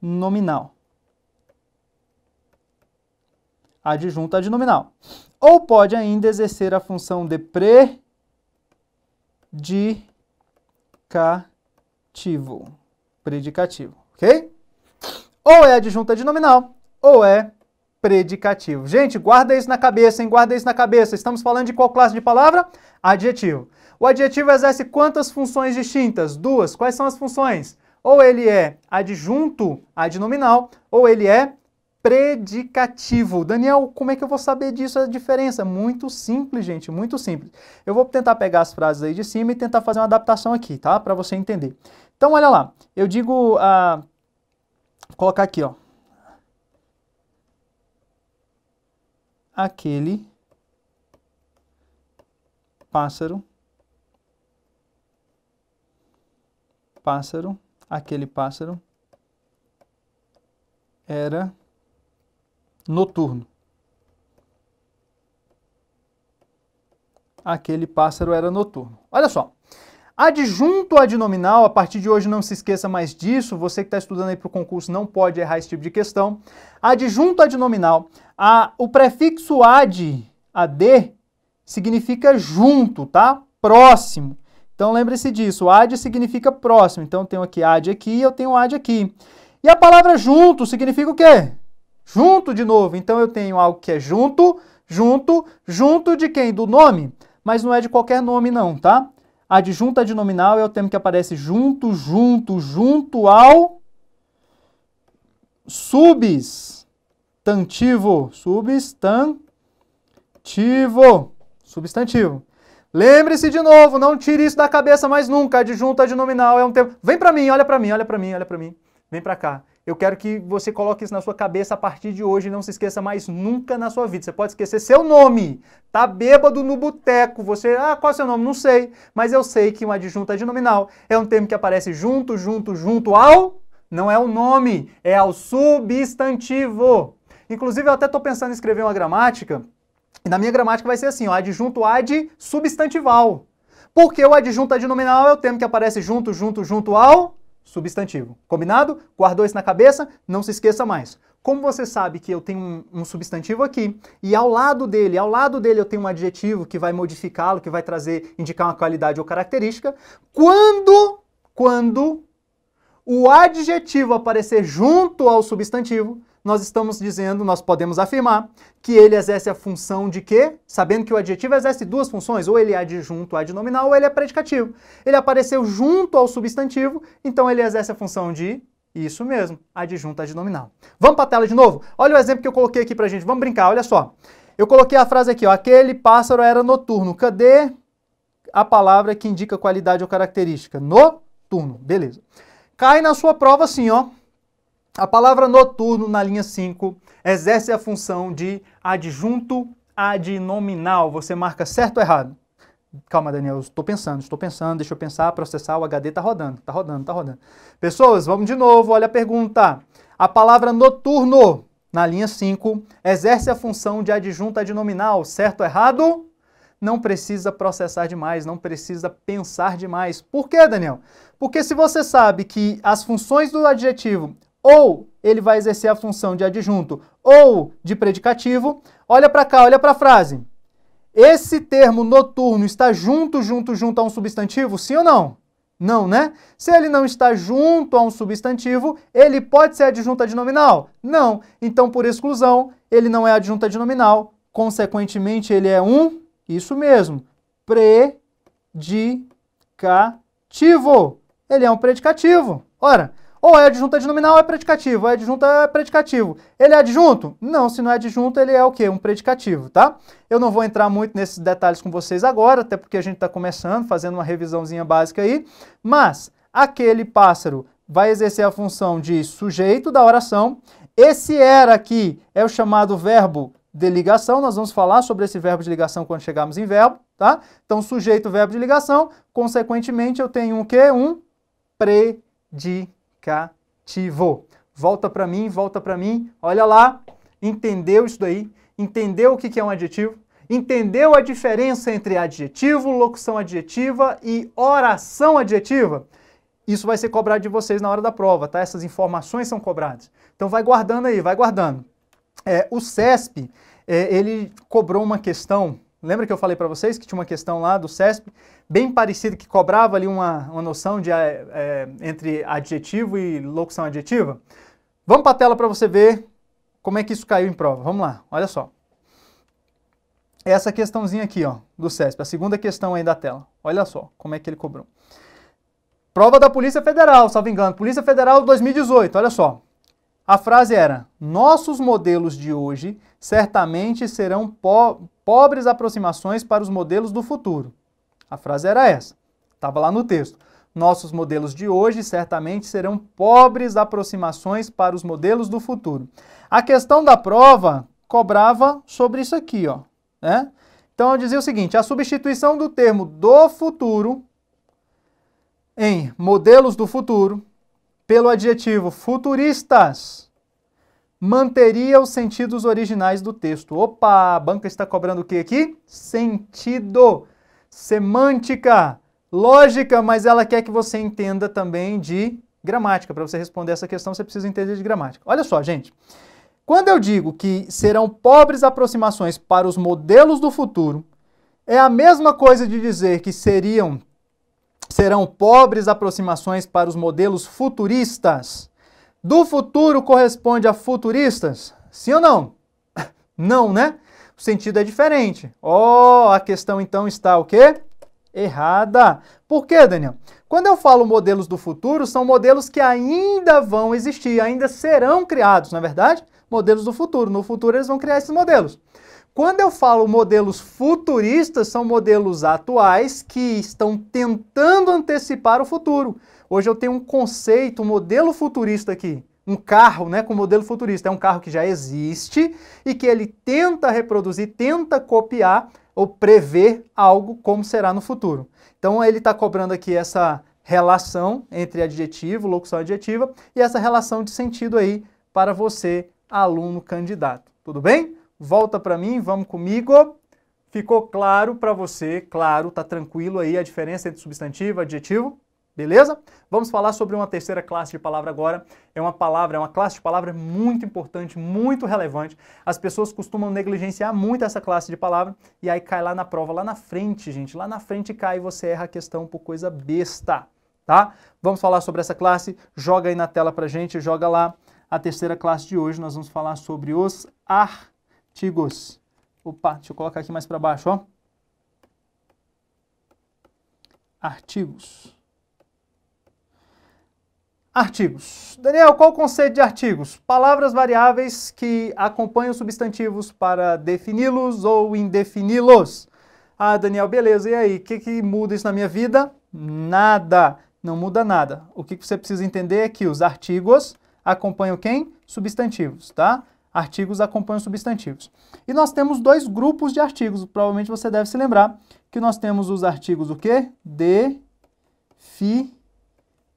nominal. Adjunto adnominal. Ou pode ainda exercer a função de predicativo. Predicativo, ok? Ou é adjunto adnominal, ou é predicativo. Gente, guarda isso na cabeça, hein? Guarda isso na cabeça. Estamos falando de qual classe de palavra? Adjetivo. O adjetivo exerce quantas funções distintas? Duas. Quais são as funções? Ou ele é adjunto, adnominal, ou ele é predicativo. Daniel, como é que eu vou saber disso, a diferença? Muito simples, gente, muito simples. Eu vou tentar pegar as frases aí de cima e tentar fazer uma adaptação aqui, tá? Para você entender. Então, olha lá. Eu digo... a ah, vou colocar aqui, ó. aquele pássaro, pássaro, aquele pássaro era noturno. Aquele pássaro era noturno. Olha só. Adjunto adnominal, a partir de hoje não se esqueça mais disso, você que está estudando aí para o concurso não pode errar esse tipo de questão. Adjunto adnominal, a, o prefixo ad, ad, significa junto, tá? Próximo. Então lembre-se disso, ad significa próximo, então eu tenho aqui ad aqui eu tenho ad aqui. E a palavra junto significa o quê? Junto de novo, então eu tenho algo que é junto, junto, junto de quem? Do nome, mas não é de qualquer nome não, tá? A adjunta denominal é o termo que aparece junto, junto, junto ao substantivo. Substantivo. Substantivo. Lembre-se de novo, não tire isso da cabeça mais nunca. Adjunta denominal é um termo. Vem para mim, olha para mim, olha para mim, olha para mim. Vem para cá. Eu quero que você coloque isso na sua cabeça a partir de hoje e não se esqueça mais nunca na sua vida. Você pode esquecer seu nome. Tá bêbado no boteco. Você, ah, qual é o seu nome? Não sei. Mas eu sei que um adjunto adnominal é um termo que aparece junto, junto, junto ao. Não é o nome, é ao substantivo. Inclusive, eu até estou pensando em escrever uma gramática. E na minha gramática vai ser assim: ó, adjunto ad substantival. Porque o adjunto adnominal é o termo que aparece junto, junto, junto ao substantivo. Combinado? Guardou isso na cabeça? Não se esqueça mais. Como você sabe que eu tenho um, um, substantivo aqui e ao lado dele, ao lado dele eu tenho um adjetivo que vai modificá-lo, que vai trazer, indicar uma qualidade ou característica, quando, quando o adjetivo aparecer junto ao substantivo, nós estamos dizendo, nós podemos afirmar que ele exerce a função de quê? Sabendo que o adjetivo exerce duas funções, ou ele é adjunto adnominal ou ele é predicativo. Ele apareceu junto ao substantivo, então ele exerce a função de isso mesmo, adjunto adnominal. Vamos para a tela de novo? Olha o exemplo que eu coloquei aqui para gente. Vamos brincar, olha só. Eu coloquei a frase aqui, ó, aquele pássaro era noturno. Cadê a palavra que indica qualidade ou característica? Noturno, beleza. Cai na sua prova assim, ó. A palavra noturno na linha 5 exerce a função de adjunto adnominal. Você marca certo ou errado? Calma, Daniel, estou pensando, estou pensando, deixa eu pensar, processar, o HD está rodando, está rodando, está rodando. Pessoas, vamos de novo, olha a pergunta. A palavra noturno na linha 5 exerce a função de adjunto adnominal, certo ou errado? Não precisa processar demais, não precisa pensar demais. Por quê, Daniel? Porque se você sabe que as funções do adjetivo ou ele vai exercer a função de adjunto ou de predicativo. Olha para cá, olha para a frase. Esse termo noturno está junto, junto, junto a um substantivo, sim ou não? Não, né? Se ele não está junto a um substantivo, ele pode ser adjunta adnominal? Não. Então, por exclusão, ele não é adjunta adnominal. Consequentemente, ele é um, isso mesmo, predicativo. Ele é um predicativo. Ora, ou é adjunto adnominal ou é predicativo. É adjunto é predicativo. Ele é adjunto? Não, se não é adjunto, ele é o quê? Um predicativo, tá? Eu não vou entrar muito nesses detalhes com vocês agora, até porque a gente está começando, fazendo uma revisãozinha básica aí. Mas aquele pássaro vai exercer a função de sujeito da oração. Esse era aqui é o chamado verbo de ligação. Nós vamos falar sobre esse verbo de ligação quando chegarmos em verbo, tá? Então, sujeito, verbo de ligação. Consequentemente, eu tenho o quê? Um predicativo cativo. Volta para mim, volta para mim. Olha lá, entendeu isso daí? Entendeu o que é um adjetivo? Entendeu a diferença entre adjetivo, locução adjetiva e oração adjetiva? Isso vai ser cobrado de vocês na hora da prova, tá? Essas informações são cobradas. Então vai guardando aí, vai guardando. É, o CESP, é, ele cobrou uma questão Lembra que eu falei para vocês que tinha uma questão lá do CESP, bem parecida, que cobrava ali uma, uma noção de, é, entre adjetivo e locução adjetiva? Vamos para a tela para você ver como é que isso caiu em prova. Vamos lá, olha só. Essa questãozinha aqui, ó, do CESP, a segunda questão aí da tela. Olha só como é que ele cobrou. Prova da Polícia Federal, salvo engano, Polícia Federal 2018, olha só. A frase era: Nossos modelos de hoje certamente serão pobres aproximações para os modelos do futuro. A frase era essa, estava lá no texto. Nossos modelos de hoje certamente serão pobres aproximações para os modelos do futuro. A questão da prova cobrava sobre isso aqui, ó, né? Então eu dizia o seguinte: a substituição do termo do futuro em modelos do futuro pelo adjetivo futuristas manteria os sentidos originais do texto. Opa, a banca está cobrando o que aqui? Sentido, semântica, lógica, mas ela quer que você entenda também de gramática. Para você responder essa questão, você precisa entender de gramática. Olha só, gente. Quando eu digo que serão pobres aproximações para os modelos do futuro, é a mesma coisa de dizer que seriam serão pobres aproximações para os modelos futuristas do futuro corresponde a futuristas? Sim ou não? Não, né? O sentido é diferente. Oh, a questão então está o quê? Errada. Por quê, Daniel? Quando eu falo modelos do futuro, são modelos que ainda vão existir, ainda serão criados, na é verdade? Modelos do futuro. No futuro eles vão criar esses modelos. Quando eu falo modelos futuristas, são modelos atuais que estão tentando antecipar o futuro. Hoje eu tenho um conceito, um modelo futurista aqui. Um carro né, com modelo futurista. É um carro que já existe e que ele tenta reproduzir, tenta copiar ou prever algo como será no futuro. Então ele está cobrando aqui essa relação entre adjetivo, locução adjetiva, e essa relação de sentido aí para você, aluno candidato. Tudo bem? Volta para mim, vamos comigo. Ficou claro para você, claro, tá tranquilo aí a diferença entre substantivo e adjetivo? Beleza? Vamos falar sobre uma terceira classe de palavra agora. É uma palavra, é uma classe de palavra muito importante, muito relevante. As pessoas costumam negligenciar muito essa classe de palavra e aí cai lá na prova, lá na frente, gente. Lá na frente cai e você erra a questão por coisa besta, tá? Vamos falar sobre essa classe. Joga aí na tela pra gente, joga lá. A terceira classe de hoje nós vamos falar sobre os ar artigos. Opa, deixa eu colocar aqui mais para baixo, ó. Artigos. Artigos. Daniel, qual o conceito de artigos? Palavras variáveis que acompanham substantivos para defini-los ou indefini-los. Ah, Daniel, beleza. E aí, o que, que muda isso na minha vida? Nada. Não muda nada. O que, que você precisa entender é que os artigos acompanham quem? Substantivos, tá? Artigos acompanham substantivos. E nós temos dois grupos de artigos. Provavelmente você deve se lembrar que nós temos os artigos o quê?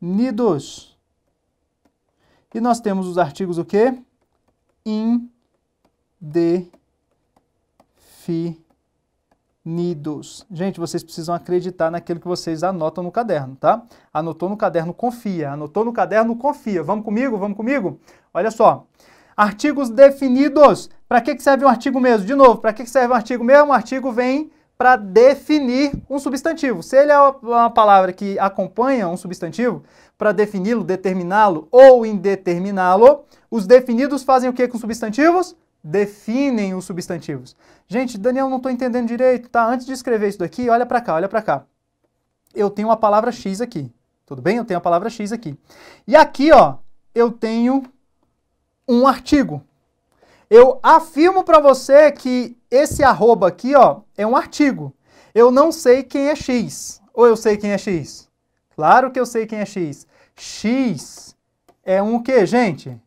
Definidos. E nós temos os artigos o quê? Indefinidos. Gente, vocês precisam acreditar naquilo que vocês anotam no caderno, tá? Anotou no caderno, confia. Anotou no caderno, confia. Vamos comigo? Vamos comigo? Olha só. Artigos definidos. Para que, serve um artigo mesmo? De novo, para que, serve um artigo mesmo? Um artigo vem para definir um substantivo. Se ele é uma palavra que acompanha um substantivo, para defini-lo, determiná-lo ou indeterminá-lo, os definidos fazem o que com substantivos? Definem os substantivos. Gente, Daniel, não estou entendendo direito, tá? Antes de escrever isso daqui, olha para cá, olha para cá. Eu tenho uma palavra X aqui, tudo bem? Eu tenho a palavra X aqui. E aqui, ó, eu tenho um artigo. Eu afirmo para você que esse arroba aqui, ó, é um artigo. Eu não sei quem é X. Ou eu sei quem é X? Claro que eu sei quem é X. X é um quê, gente?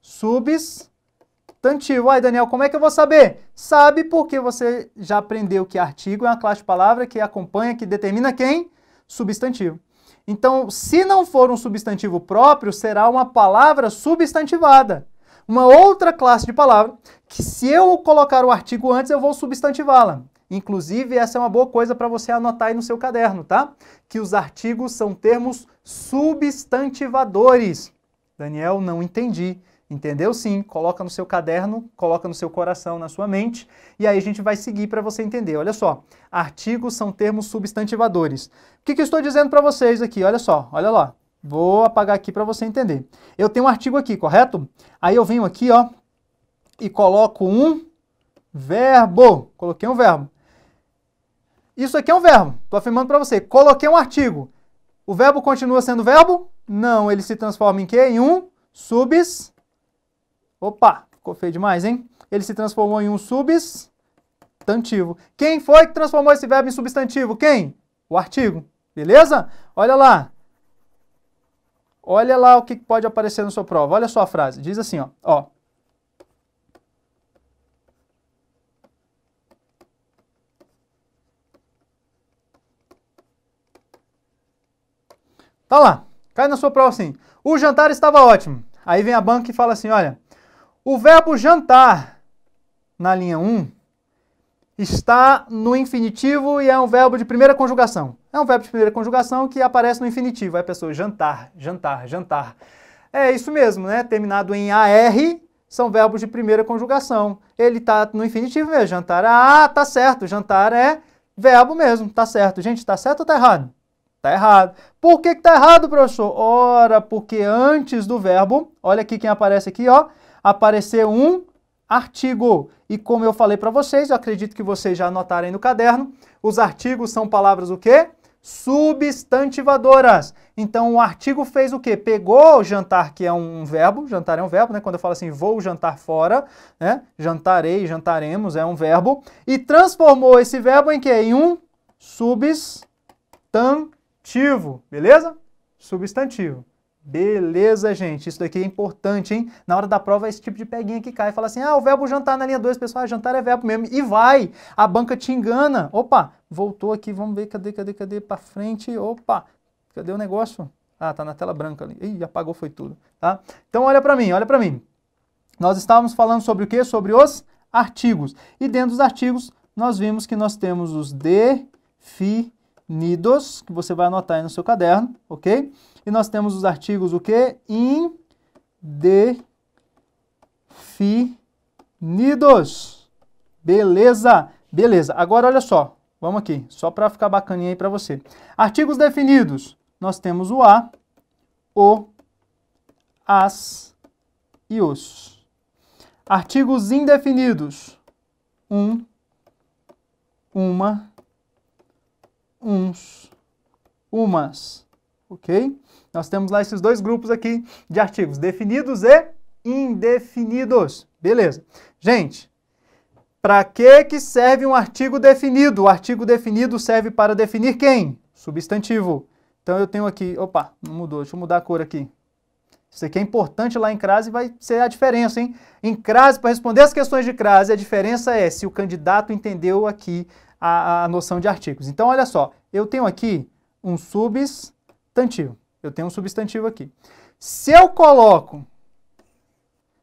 Substantivo. Ai, Daniel, como é que eu vou saber? Sabe porque você já aprendeu que artigo é uma classe de palavra que acompanha, que determina quem? Substantivo. Então, se não for um substantivo próprio, será uma palavra substantivada uma outra classe de palavra que, se eu colocar o artigo antes, eu vou substantivá-la. Inclusive, essa é uma boa coisa para você anotar aí no seu caderno, tá? Que os artigos são termos substantivadores. Daniel, não entendi. Entendeu? Sim, coloca no seu caderno, coloca no seu coração, na sua mente, e aí a gente vai seguir para você entender. Olha só, artigos são termos substantivadores. O que, que eu estou dizendo para vocês aqui? Olha só, olha lá. Vou apagar aqui para você entender. Eu tenho um artigo aqui, correto? Aí eu venho aqui, ó, e coloco um verbo. Coloquei um verbo. Isso aqui é um verbo. Estou afirmando para você. Coloquei um artigo. O verbo continua sendo verbo? Não, ele se transforma em quê? Em um subs... Opa, ficou feio demais, hein? Ele se transformou em um substantivo. Quem foi que transformou esse verbo em substantivo? Quem? O artigo. Beleza? Olha lá. Olha lá o que pode aparecer na sua prova. Olha só a frase. Diz assim, ó. ó. Tá lá. Cai na sua prova assim. O jantar estava ótimo. Aí vem a banca e fala assim, olha, o verbo jantar na linha 1 está no infinitivo e é um verbo de primeira conjugação. É um verbo de primeira conjugação que aparece no infinitivo. Aí é a pessoa jantar, jantar, jantar. É isso mesmo, né? Terminado em AR são verbos de primeira conjugação. Ele está no infinitivo mesmo. Jantar, ah, tá certo. Jantar é verbo mesmo, tá certo. Gente, tá certo ou tá errado? Tá errado. Por que, que tá errado, professor? Ora, porque antes do verbo, olha aqui quem aparece aqui, ó. Apareceu um artigo. E como eu falei para vocês, eu acredito que vocês já anotarem no caderno, os artigos são palavras o quê? Substantivadoras. Então o artigo fez o quê? Pegou jantar, que é um verbo, jantar é um verbo, né? Quando eu falo assim, vou jantar fora, né? Jantarei, jantaremos, é um verbo. E transformou esse verbo em quê? Em um substantivo, beleza? Substantivo. Beleza, gente. Isso daqui é importante, hein? Na hora da prova, é esse tipo de peguinha que cai. Fala assim, ah, o verbo jantar na linha 2, pessoal, ah, jantar é verbo mesmo. E vai! A banca te engana. Opa, voltou aqui, vamos ver, cadê, cadê, cadê? Para frente, opa, cadê o negócio? Ah, tá na tela branca ali. Ih, apagou, foi tudo, tá? Então, olha para mim, olha para mim. Nós estávamos falando sobre o quê? Sobre os artigos. E dentro dos artigos, nós vimos que nós temos os de, fi, nidos, que você vai anotar aí no seu caderno, ok? E nós temos os artigos o quê? Indefinidos. Beleza? Beleza. Agora olha só, vamos aqui, só para ficar bacaninha aí para você. Artigos definidos, nós temos o a, o, as e os. Artigos indefinidos, um, uma, uns, umas, ok? Nós temos lá esses dois grupos aqui de artigos, definidos e indefinidos. Beleza. Gente, para que, que serve um artigo definido? O artigo definido serve para definir quem? Substantivo. Então eu tenho aqui, opa, não mudou, deixa eu mudar a cor aqui. Isso aqui é importante lá em crase, vai ser a diferença, hein? Em crase, para responder as questões de crase, a diferença é se o candidato entendeu aqui a, a noção de artigos. Então, olha só, eu tenho aqui um substantivo. Eu tenho um substantivo aqui. Se eu coloco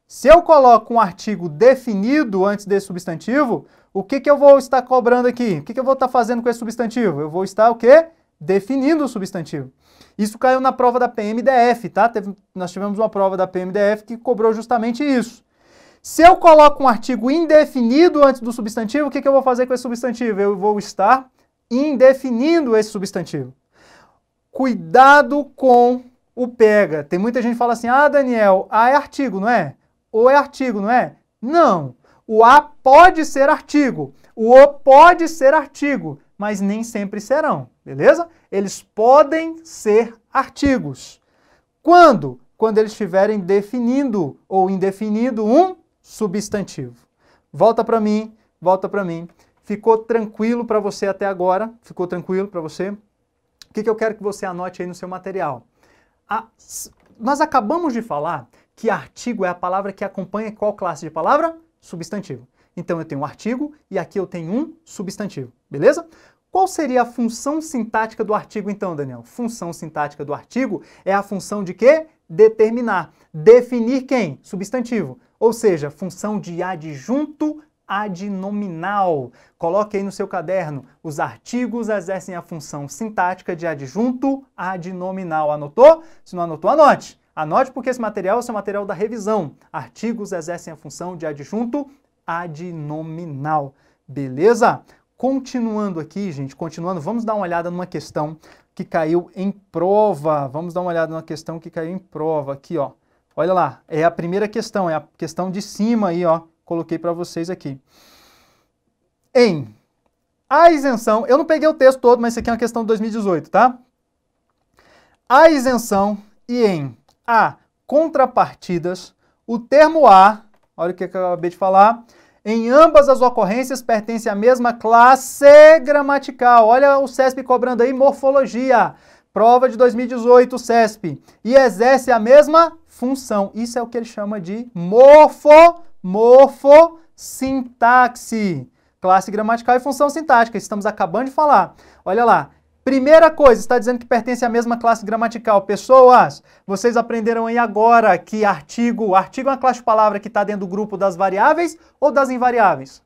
se eu coloco um artigo definido antes desse substantivo, o que, que eu vou estar cobrando aqui? O que, que eu vou estar fazendo com esse substantivo? Eu vou estar o quê? Definindo o substantivo. Isso caiu na prova da PMDF, tá? Teve, nós tivemos uma prova da PMDF que cobrou justamente isso. Se eu coloco um artigo indefinido antes do substantivo, o que, que eu vou fazer com esse substantivo? Eu vou estar indefinindo esse substantivo. Cuidado com o pega. Tem muita gente que fala assim: ah, Daniel, A é artigo, não é? O é artigo, não é? Não. O A pode ser artigo. O O pode ser artigo, mas nem sempre serão, beleza? Eles podem ser artigos. Quando? Quando eles estiverem definindo ou indefinindo um substantivo. Volta para mim, volta para mim. Ficou tranquilo para você até agora? Ficou tranquilo para você? O que, que eu quero que você anote aí no seu material? A, nós acabamos de falar que artigo é a palavra que acompanha qual classe de palavra? Substantivo. Então eu tenho um artigo e aqui eu tenho um substantivo, beleza? Qual seria a função sintática do artigo então, Daniel? Função sintática do artigo é a função de quê? determinar. Definir quem? Substantivo. Ou seja, função de adjunto adnominal. Coloque aí no seu caderno. Os artigos exercem a função sintática de adjunto adnominal. Anotou? Se não anotou, anote. Anote porque esse material é o material da revisão. Artigos exercem a função de adjunto adnominal. Beleza? Continuando aqui, gente, continuando, vamos dar uma olhada numa questão que caiu em prova. Vamos dar uma olhada numa questão que caiu em prova aqui, ó. Olha lá, é a primeira questão, é a questão de cima aí, ó. Coloquei para vocês aqui. Em a isenção, eu não peguei o texto todo, mas isso aqui é uma questão de 2018, tá? A isenção e em a contrapartidas, o termo a, olha o que eu acabei de falar, em ambas as ocorrências pertence à mesma classe gramatical. Olha o CESP cobrando aí morfologia. Prova de 2018, CESP. E exerce a mesma função. Isso é o que ele chama de morfo, morfo, Classe gramatical e função sintática. Estamos acabando de falar. Olha lá. Primeira coisa, está dizendo que pertence à mesma classe gramatical. Pessoas, vocês aprenderam aí agora que artigo, artigo é uma classe de palavra que está dentro do grupo das variáveis ou das invariáveis?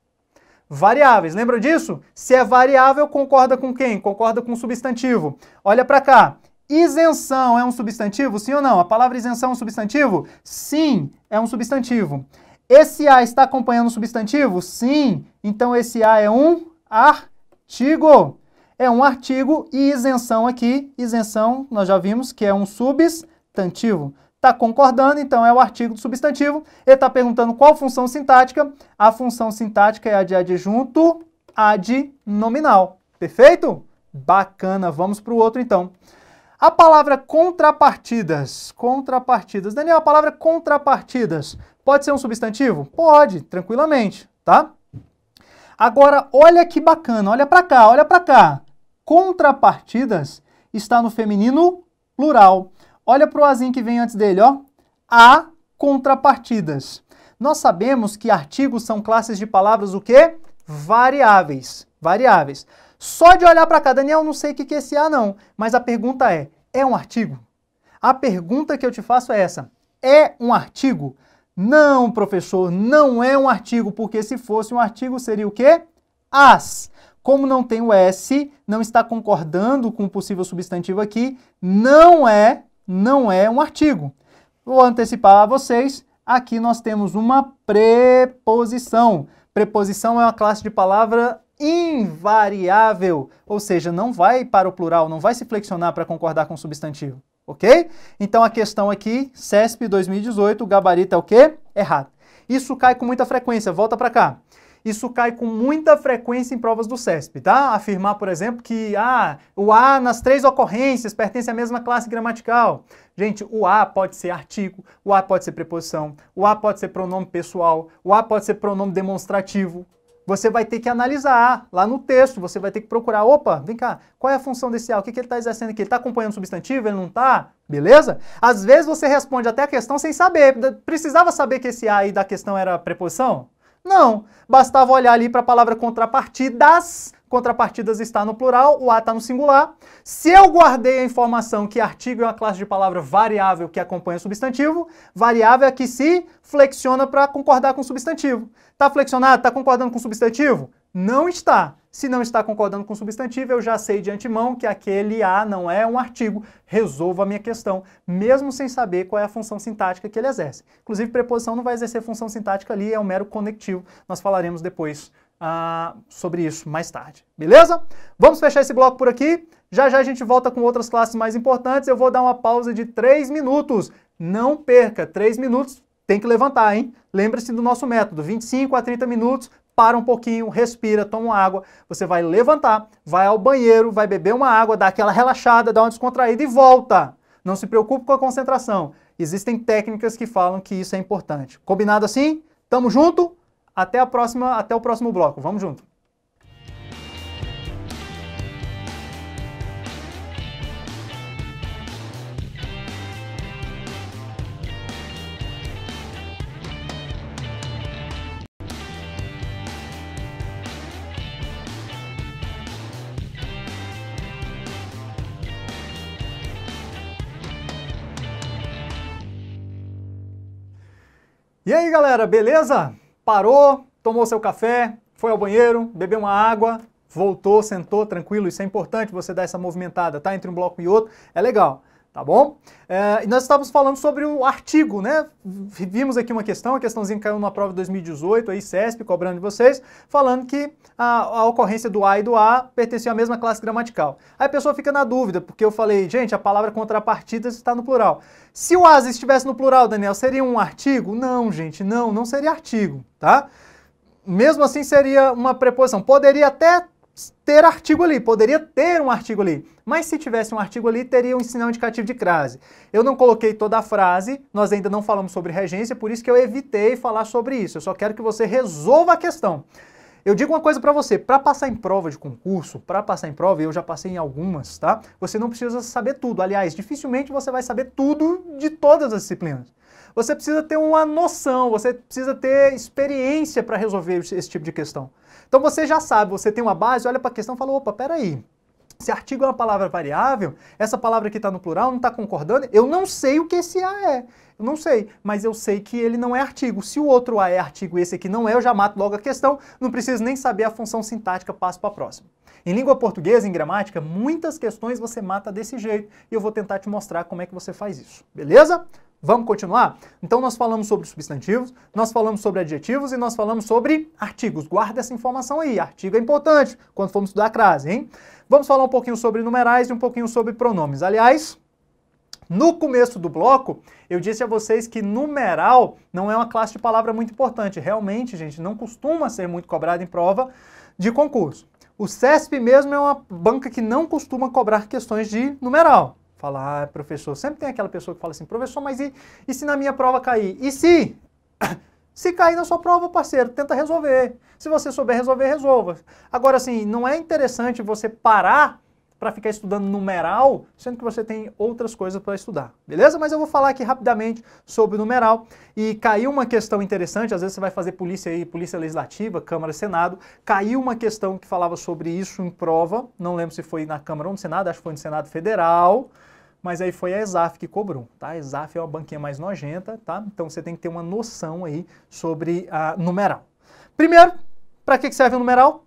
Variáveis, lembra disso? Se é variável, concorda com quem? Concorda com substantivo. Olha para cá, isenção é um substantivo, sim ou não? A palavra isenção é um substantivo? Sim, é um substantivo. Esse A está acompanhando o substantivo? Sim, então esse A é um artigo é um artigo e isenção aqui, isenção, nós já vimos que é um substantivo. Está concordando, então é o artigo do substantivo. Ele está perguntando qual função sintática. A função sintática é a de adjunto nominal. Perfeito? Bacana, vamos para o outro então. A palavra contrapartidas, contrapartidas. Daniel, a palavra contrapartidas pode ser um substantivo? Pode, tranquilamente, tá? Agora, olha que bacana, olha para cá, olha para cá contrapartidas está no feminino plural. Olha para o azinho que vem antes dele, ó. A contrapartidas. Nós sabemos que artigos são classes de palavras o quê? Variáveis. Variáveis. Só de olhar para cá, Daniel, não sei o que é esse A não, mas a pergunta é, é um artigo? A pergunta que eu te faço é essa, é um artigo? Não, professor, não é um artigo, porque se fosse um artigo seria o quê? As. Como não tem o S, não está concordando com o possível substantivo aqui, não é, não é um artigo. Vou antecipar a vocês, aqui nós temos uma preposição. Preposição é uma classe de palavra invariável, ou seja, não vai para o plural, não vai se flexionar para concordar com o substantivo, ok? Então a questão aqui, CESP 2018, o gabarito é o quê? Errado. Isso cai com muita frequência, volta para cá. Isso cai com muita frequência em provas do CESP, tá? Afirmar, por exemplo, que ah, o A nas três ocorrências pertence à mesma classe gramatical. Gente, o A pode ser artigo, o A pode ser preposição, o A pode ser pronome pessoal, o A pode ser pronome demonstrativo. Você vai ter que analisar lá no texto, você vai ter que procurar, opa, vem cá, qual é a função desse A? O que, que ele está exercendo aqui? Ele está acompanhando o substantivo? Ele não está? Beleza? Às vezes você responde até a questão sem saber, precisava saber que esse A aí da questão era preposição? Não, bastava olhar ali para a palavra contrapartidas, contrapartidas está no plural, o A está no singular. Se eu guardei a informação que artigo é uma classe de palavra variável que acompanha o substantivo, variável é que se flexiona para concordar com o substantivo. Está flexionado? Está concordando com o substantivo? Não está. Se não está concordando com o substantivo, eu já sei de antemão que aquele a não é um artigo. Resolvo a minha questão, mesmo sem saber qual é a função sintática que ele exerce. Inclusive, preposição não vai exercer função sintática ali, é um mero conectivo. Nós falaremos depois ah, sobre isso mais tarde. Beleza? Vamos fechar esse bloco por aqui. Já já a gente volta com outras classes mais importantes. Eu vou dar uma pausa de 3 minutos. Não perca, 3 minutos tem que levantar, hein? Lembre-se do nosso método, 25 a 30 minutos para um pouquinho, respira, toma uma água, você vai levantar, vai ao banheiro, vai beber uma água, dá aquela relaxada, dá uma descontraída e volta. Não se preocupe com a concentração. Existem técnicas que falam que isso é importante. Combinado assim? Tamo junto? Até a próxima, até o próximo bloco. Vamos junto. E aí galera, beleza? Parou, tomou seu café, foi ao banheiro, bebeu uma água, voltou, sentou tranquilo. Isso é importante você dar essa movimentada, tá? Entre um bloco e outro. É legal tá bom? É, nós estávamos falando sobre o artigo, né? Vimos aqui uma questão, a questãozinha caiu na prova de 2018, aí CESP cobrando de vocês, falando que a, a ocorrência do A e do A pertencia à mesma classe gramatical. Aí a pessoa fica na dúvida, porque eu falei, gente, a palavra contrapartidas está no plural. Se o AS estivesse no plural, Daniel, seria um artigo? Não, gente, não, não seria artigo, tá? Mesmo assim seria uma preposição. Poderia até ter artigo ali, poderia ter um artigo ali, mas se tivesse um artigo ali, teria um sinal indicativo de crase. Eu não coloquei toda a frase, nós ainda não falamos sobre regência, por isso que eu evitei falar sobre isso. Eu só quero que você resolva a questão. Eu digo uma coisa para você, para passar em prova de concurso, para passar em prova, e eu já passei em algumas, tá? Você não precisa saber tudo. Aliás, dificilmente você vai saber tudo de todas as disciplinas. Você precisa ter uma noção, você precisa ter experiência para resolver esse tipo de questão. Então você já sabe, você tem uma base, olha para a questão e fala, opa, peraí, se artigo é uma palavra variável, essa palavra que está no plural não está concordando, eu não sei o que esse A é. Eu não sei, mas eu sei que ele não é artigo. Se o outro A é artigo e esse aqui não é, eu já mato logo a questão, não preciso nem saber a função sintática, passo para a próxima. Em língua portuguesa, em gramática, muitas questões você mata desse jeito e eu vou tentar te mostrar como é que você faz isso, beleza? Vamos continuar? Então nós falamos sobre substantivos, nós falamos sobre adjetivos e nós falamos sobre artigos. Guarda essa informação aí, artigo é importante quando formos estudar a crase, hein? Vamos falar um pouquinho sobre numerais e um pouquinho sobre pronomes. Aliás, no começo do bloco, eu disse a vocês que numeral não é uma classe de palavra muito importante. Realmente, gente, não costuma ser muito cobrado em prova de concurso. O CESP mesmo é uma banca que não costuma cobrar questões de numeral. Fala, ah, professor, sempre tem aquela pessoa que fala assim, professor, mas e, e se na minha prova cair? E se? Se cair na sua prova, parceiro, tenta resolver. Se você souber resolver, resolva. Agora, assim, não é interessante você parar para ficar estudando numeral, sendo que você tem outras coisas para estudar, beleza? Mas eu vou falar aqui rapidamente sobre numeral. E caiu uma questão interessante, às vezes você vai fazer polícia aí, polícia legislativa, Câmara, Senado, caiu uma questão que falava sobre isso em prova, não lembro se foi na Câmara ou no Senado, acho que foi no Senado Federal, mas aí foi a ESAF que cobrou, tá? A ESAF é uma banquinha mais nojenta, tá? Então você tem que ter uma noção aí sobre a numeral. Primeiro, para que serve o numeral?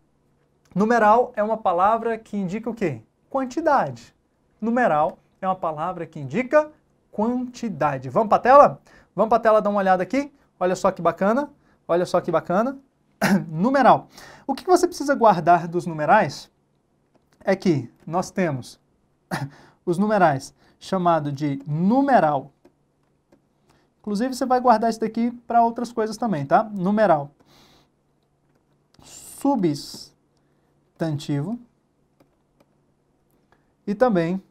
Numeral é uma palavra que indica o quê? Quantidade. Numeral é uma palavra que indica quantidade. Vamos para a tela? Vamos para a tela dar uma olhada aqui? Olha só que bacana, olha só que bacana. numeral. O que você precisa guardar dos numerais é que nós temos os numerais, chamado de numeral. Inclusive, você vai guardar isso daqui para outras coisas também, tá? Numeral. Substantivo. E também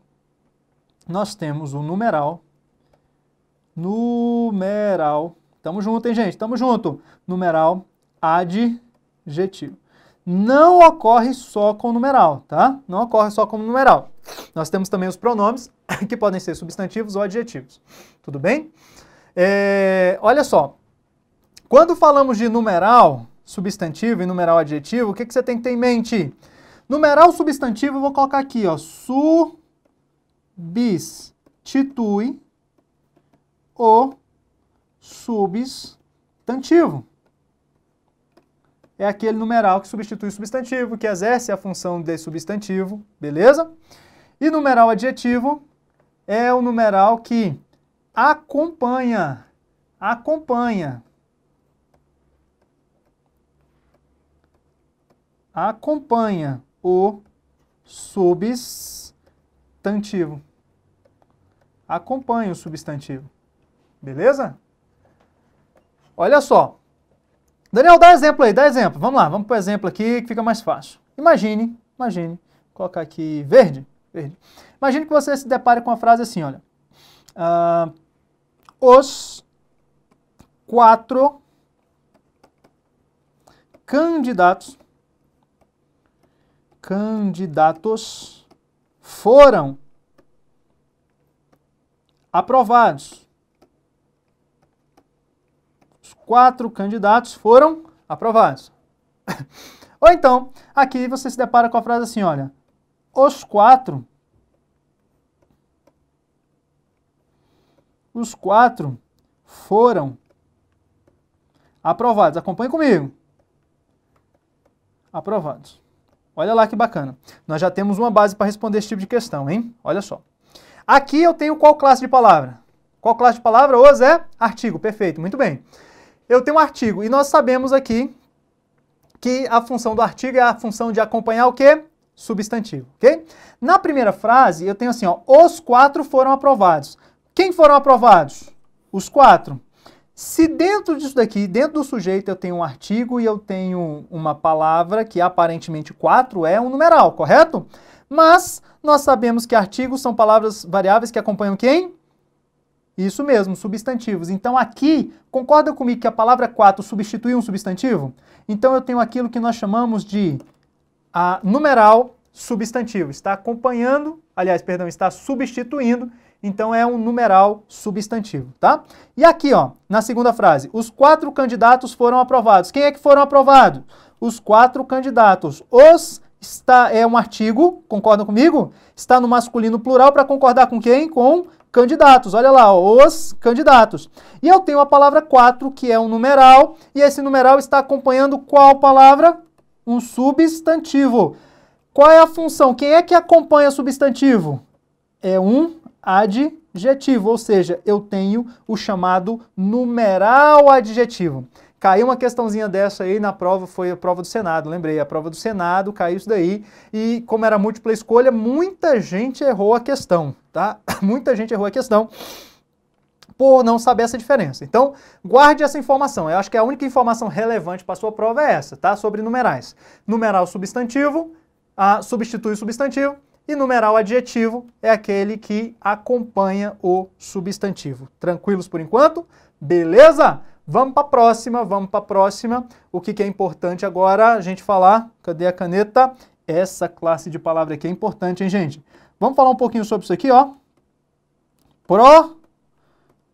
nós temos o numeral. Numeral. Tamo junto, hein, gente? Tamo junto. Numeral adjetivo não ocorre só com o numeral, tá? Não ocorre só com o numeral. Nós temos também os pronomes, que podem ser substantivos ou adjetivos. Tudo bem? É, olha só. Quando falamos de numeral, substantivo e numeral adjetivo, o que, que você tem que ter em mente? Numeral substantivo, eu vou colocar aqui, ó, substitui o substantivo é aquele numeral que substitui o substantivo, que exerce a função de substantivo, beleza? E numeral adjetivo é o numeral que acompanha, acompanha, acompanha o substantivo. Acompanha o substantivo. Beleza? Olha só. Daniel, dá exemplo aí, dá exemplo. Vamos lá, vamos para o exemplo aqui que fica mais fácil. Imagine, imagine, vou colocar aqui verde, verde. Imagine que você se depare com uma frase assim, olha. Uh, os quatro candidatos, candidatos foram aprovados quatro candidatos foram aprovados. Ou então, aqui você se depara com a frase assim, olha, os quatro, os quatro foram aprovados. Acompanhe comigo. Aprovados. Olha lá que bacana. Nós já temos uma base para responder esse tipo de questão, hein? Olha só. Aqui eu tenho qual classe de palavra? Qual classe de palavra? Os é artigo. Perfeito, muito bem eu tenho um artigo e nós sabemos aqui que a função do artigo é a função de acompanhar o quê? Substantivo, ok? Na primeira frase, eu tenho assim, ó, os quatro foram aprovados. Quem foram aprovados? Os quatro. Se dentro disso daqui, dentro do sujeito, eu tenho um artigo e eu tenho uma palavra que aparentemente quatro é um numeral, correto? Mas nós sabemos que artigos são palavras variáveis que acompanham quem? Isso mesmo, substantivos. Então aqui, concorda comigo que a palavra quatro substitui um substantivo? Então eu tenho aquilo que nós chamamos de a numeral substantivo. Está acompanhando, aliás, perdão, está substituindo, então é um numeral substantivo, tá? E aqui, ó, na segunda frase, os quatro candidatos foram aprovados. Quem é que foram aprovados? Os quatro candidatos. Os está é um artigo, concorda comigo? Está no masculino plural para concordar com quem? Com candidatos. Olha lá, os candidatos. E eu tenho a palavra 4, que é um numeral, e esse numeral está acompanhando qual palavra? Um substantivo. Qual é a função? Quem é que acompanha substantivo? É um adjetivo, ou seja, eu tenho o chamado numeral adjetivo. Caiu uma questãozinha dessa aí na prova, foi a prova do Senado, lembrei, a prova do Senado, caiu isso daí, e como era múltipla escolha, muita gente errou a questão, tá? Muita gente errou a questão por não saber essa diferença. Então, guarde essa informação. Eu acho que a única informação relevante para sua prova é essa, tá? Sobre numerais. Numeral substantivo, a, substitui o substantivo, e numeral adjetivo é aquele que acompanha o substantivo. Tranquilos por enquanto? Beleza? Vamos para a próxima, vamos para a próxima. O que, que é importante agora a gente falar? Cadê a caneta? Essa classe de palavra aqui é importante, hein, gente? Vamos falar um pouquinho sobre isso aqui, ó.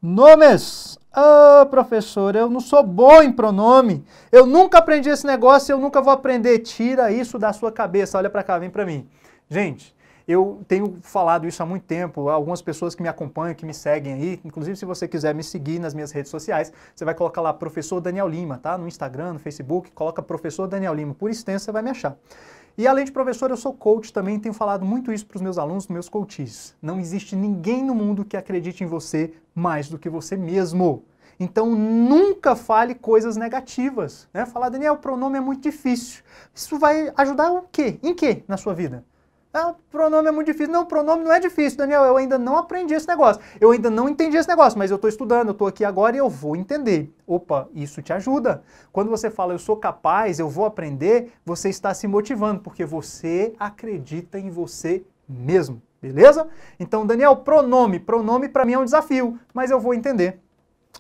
Pronomes. Ah, professor, eu não sou bom em pronome. Eu nunca aprendi esse negócio, e eu nunca vou aprender. Tira isso da sua cabeça. Olha para cá, vem para mim. Gente, eu tenho falado isso há muito tempo, algumas pessoas que me acompanham, que me seguem aí, inclusive se você quiser me seguir nas minhas redes sociais, você vai colocar lá professor Daniel Lima, tá? No Instagram, no Facebook, coloca professor Daniel Lima, por extenso você vai me achar. E além de professor, eu sou coach também, tenho falado muito isso para os meus alunos, meus coaches. Não existe ninguém no mundo que acredite em você mais do que você mesmo. Então nunca fale coisas negativas. Né? Falar, Daniel, o pronome é muito difícil. Isso vai ajudar o quê? Em quê na sua vida? Ah, pronome é muito difícil. Não, pronome não é difícil, Daniel. Eu ainda não aprendi esse negócio. Eu ainda não entendi esse negócio, mas eu estou estudando, eu estou aqui agora e eu vou entender. Opa, isso te ajuda. Quando você fala eu sou capaz, eu vou aprender, você está se motivando, porque você acredita em você mesmo. Beleza? Então, Daniel, pronome. Pronome para mim é um desafio, mas eu vou entender.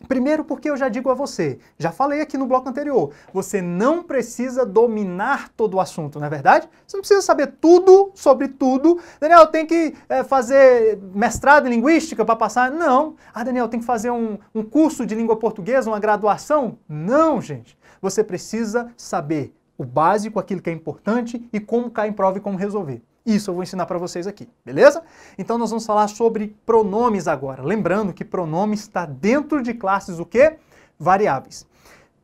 Primeiro, porque eu já digo a você, já falei aqui no bloco anterior, você não precisa dominar todo o assunto, não é verdade? Você não precisa saber tudo sobre tudo. Daniel, tem que é, fazer mestrado em linguística para passar? Não. Ah, Daniel, tem que fazer um, um curso de língua portuguesa, uma graduação? Não, gente. Você precisa saber o básico, aquilo que é importante e como cair em prova e como resolver. Isso eu vou ensinar para vocês aqui, beleza? Então nós vamos falar sobre pronomes agora. Lembrando que pronome está dentro de classes o quê? Variáveis.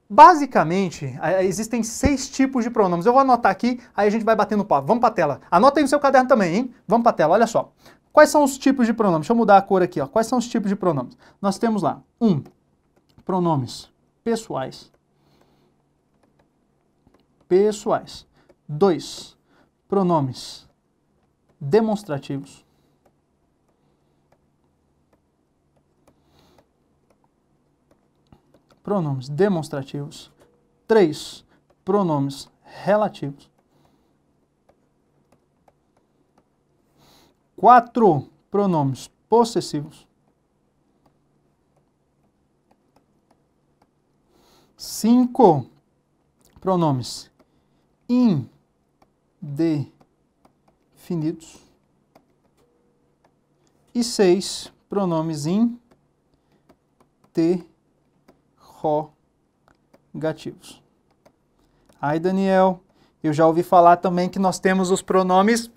Basicamente, existem seis tipos de pronomes. Eu vou anotar aqui, aí a gente vai batendo papo. Vamos para a tela. Anota aí no seu caderno também, hein? Vamos para a tela, olha só. Quais são os tipos de pronomes? Deixa eu mudar a cor aqui, ó. Quais são os tipos de pronomes? Nós temos lá, um, pronomes pessoais. Pessoais. Dois, pronomes demonstrativos. Pronomes demonstrativos. 3. Pronomes relativos. 4. Pronomes possessivos. 5. Pronomes in, indefinidos. E seis pronomes interrogativos. Ai, Daniel, eu já ouvi falar também que nós temos os pronomes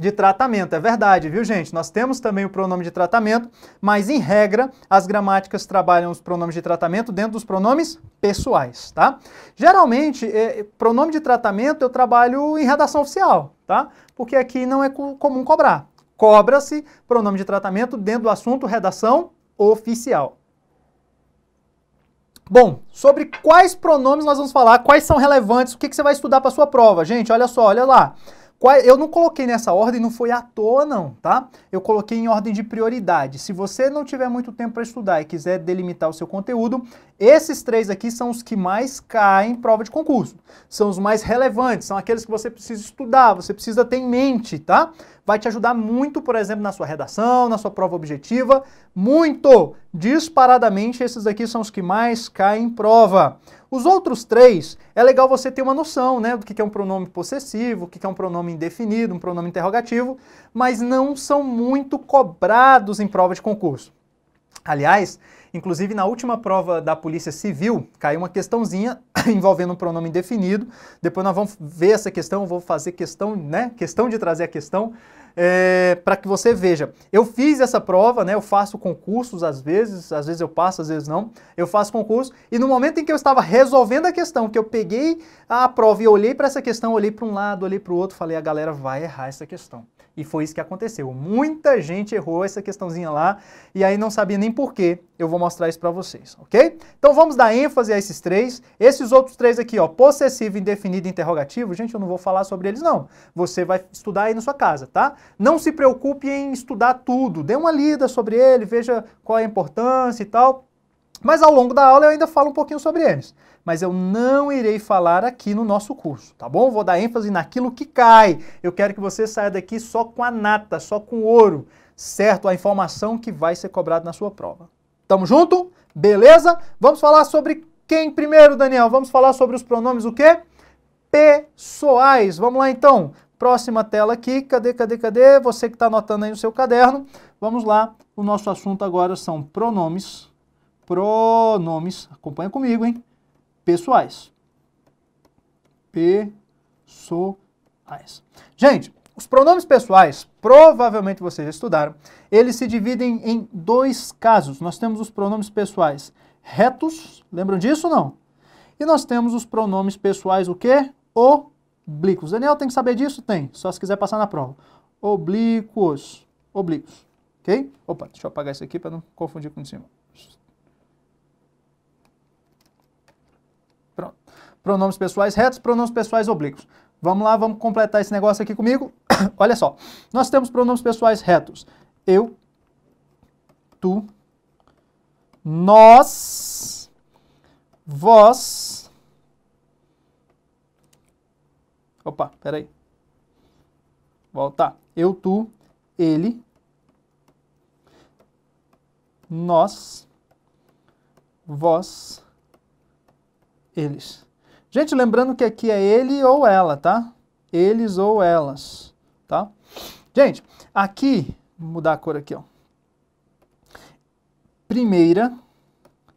de tratamento. É verdade, viu, gente? Nós temos também o pronome de tratamento, mas em regra, as gramáticas trabalham os pronomes de tratamento dentro dos pronomes pessoais, tá? Geralmente, é, é, pronome de tratamento eu trabalho em redação oficial, tá? Porque aqui não é comum cobrar. Cobra-se pronome de tratamento dentro do assunto redação oficial. Bom, sobre quais pronomes nós vamos falar, quais são relevantes, o que, que você vai estudar para sua prova. Gente, olha só, olha lá eu não coloquei nessa ordem, não foi à toa não, tá? Eu coloquei em ordem de prioridade. Se você não tiver muito tempo para estudar e quiser delimitar o seu conteúdo, esses três aqui são os que mais caem em prova de concurso. São os mais relevantes, são aqueles que você precisa estudar, você precisa ter em mente, tá? Vai te ajudar muito, por exemplo, na sua redação, na sua prova objetiva. Muito! Disparadamente, esses aqui são os que mais caem em prova. Os outros três, é legal você ter uma noção, né? Do que é um pronome possessivo, o que é um pronome indefinido, um pronome interrogativo, mas não são muito cobrados em prova de concurso. Aliás, Inclusive, na última prova da Polícia Civil, caiu uma questãozinha envolvendo um pronome indefinido. Depois nós vamos ver essa questão, vou fazer questão, né? Questão de trazer a questão é, eh, para que você veja. Eu fiz essa prova, né? Eu faço concursos às vezes, às vezes eu passo, às vezes não. Eu faço concurso e no momento em que eu estava resolvendo a questão, que eu peguei a prova e olhei para essa questão, olhei para um lado, olhei para o outro, falei: a galera vai errar essa questão. E foi isso que aconteceu. Muita gente errou essa questãozinha lá e aí não sabia nem porquê. Eu vou mostrar isso para vocês, ok? Então vamos dar ênfase a esses três. Esses outros três aqui, ó, possessivo, indefinido e interrogativo, gente, eu não vou falar sobre eles não. Você vai estudar aí na sua casa, tá? Não se preocupe em estudar tudo. Dê uma lida sobre ele, veja qual é a importância e tal mas ao longo da aula eu ainda falo um pouquinho sobre eles. Mas eu não irei falar aqui no nosso curso, tá bom? Vou dar ênfase naquilo que cai. Eu quero que você saia daqui só com a nata, só com ouro, certo? A informação que vai ser cobrada na sua prova. Tamo junto? Beleza? Vamos falar sobre quem primeiro, Daniel? Vamos falar sobre os pronomes o quê? Pessoais. Vamos lá então. Próxima tela aqui. Cadê, cadê, cadê? Você que está anotando aí no seu caderno. Vamos lá. O nosso assunto agora são pronomes pronomes, acompanha comigo, hein? Pessoais. Pessoais. Gente, os pronomes pessoais, provavelmente vocês já estudaram, eles se dividem em dois casos. Nós temos os pronomes pessoais retos, lembram disso ou não? E nós temos os pronomes pessoais o quê? Oblíquos. Daniel, tem que saber disso? Tem, só se quiser passar na prova. Oblíquos, oblíquos, ok? Opa, deixa eu apagar isso aqui para não confundir com o de cima. pronomes pessoais retos, pronomes pessoais oblíquos. Vamos lá, vamos completar esse negócio aqui comigo. Olha só, nós temos pronomes pessoais retos. Eu, tu, nós, vós. Opa, peraí. Voltar. Eu, tu, ele, nós, vós, eles. Gente, lembrando que aqui é ele ou ela, tá? Eles ou elas, tá? Gente, aqui, vou mudar a cor aqui, ó. Primeira,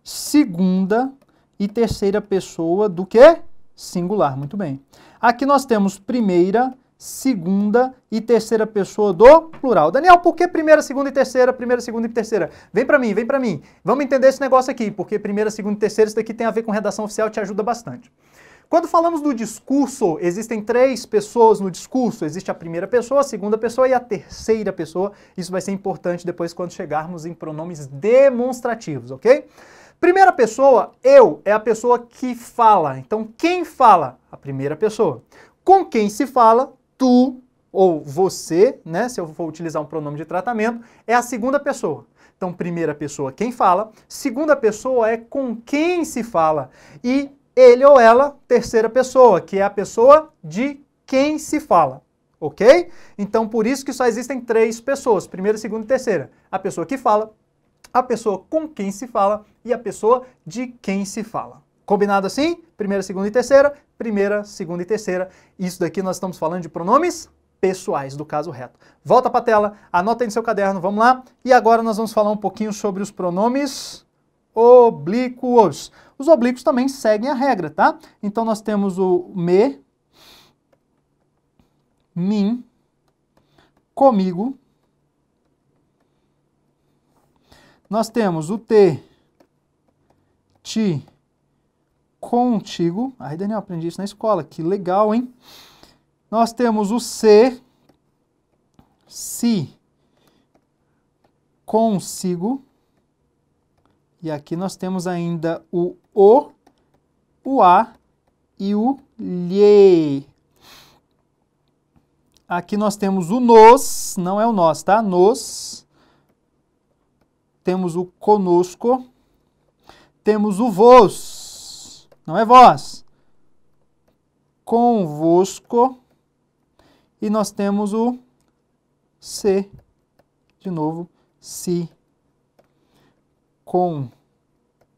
segunda e terceira pessoa do quê? Singular, muito bem. Aqui nós temos primeira, segunda e terceira pessoa do plural. Daniel, por que primeira, segunda e terceira, primeira, segunda e terceira? Vem para mim, vem para mim. Vamos entender esse negócio aqui, porque primeira, segunda e terceira, isso daqui tem a ver com redação oficial, te ajuda bastante. Quando falamos do discurso, existem três pessoas no discurso: existe a primeira pessoa, a segunda pessoa e a terceira pessoa. Isso vai ser importante depois quando chegarmos em pronomes demonstrativos, ok? Primeira pessoa, eu, é a pessoa que fala. Então, quem fala? A primeira pessoa. Com quem se fala? Tu ou você, né? Se eu for utilizar um pronome de tratamento, é a segunda pessoa. Então, primeira pessoa, quem fala. Segunda pessoa é com quem se fala. E ele ou ela, terceira pessoa, que é a pessoa de quem se fala, ok? Então, por isso que só existem três pessoas, primeira, segunda e terceira. A pessoa que fala, a pessoa com quem se fala e a pessoa de quem se fala. Combinado assim? Primeira, segunda e terceira, primeira, segunda e terceira. Isso daqui nós estamos falando de pronomes pessoais do caso reto. Volta para a tela, anota aí no seu caderno, vamos lá. E agora nós vamos falar um pouquinho sobre os pronomes oblíquos. Os oblíquos também seguem a regra, tá? Então nós temos o me, mim, comigo. Nós temos o te, ti, contigo. Aí, Daniel, aprendi isso na escola, que legal, hein? Nós temos o ser, si, consigo. E aqui nós temos ainda o O, o A e o lei Aqui nós temos o nos, não é o nós, tá? Nos. Temos o conosco. Temos o vos, não é vós. Convosco. E nós temos o se, de novo, se. Si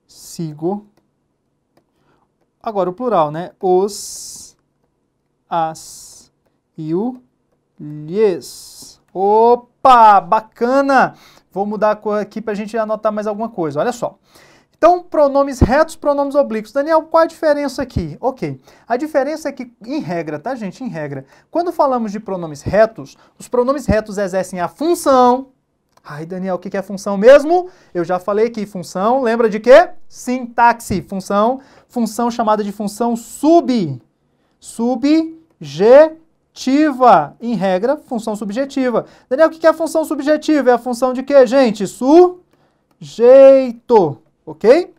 consigo. Agora o plural, né? Os, as e o lhes. Opa, bacana! Vou mudar a cor aqui para a gente anotar mais alguma coisa. Olha só. Então, pronomes retos, pronomes oblíquos. Daniel, qual a diferença aqui? Ok. A diferença é que, em regra, tá, gente? Em regra, quando falamos de pronomes retos, os pronomes retos exercem a função Ai, Daniel, o que é função mesmo? Eu já falei que função, lembra de quê? Sintaxe, função, função chamada de função sub, subjetiva, em regra, função subjetiva. Daniel, o que é função subjetiva? É a função de quê, gente? Sujeito, ok?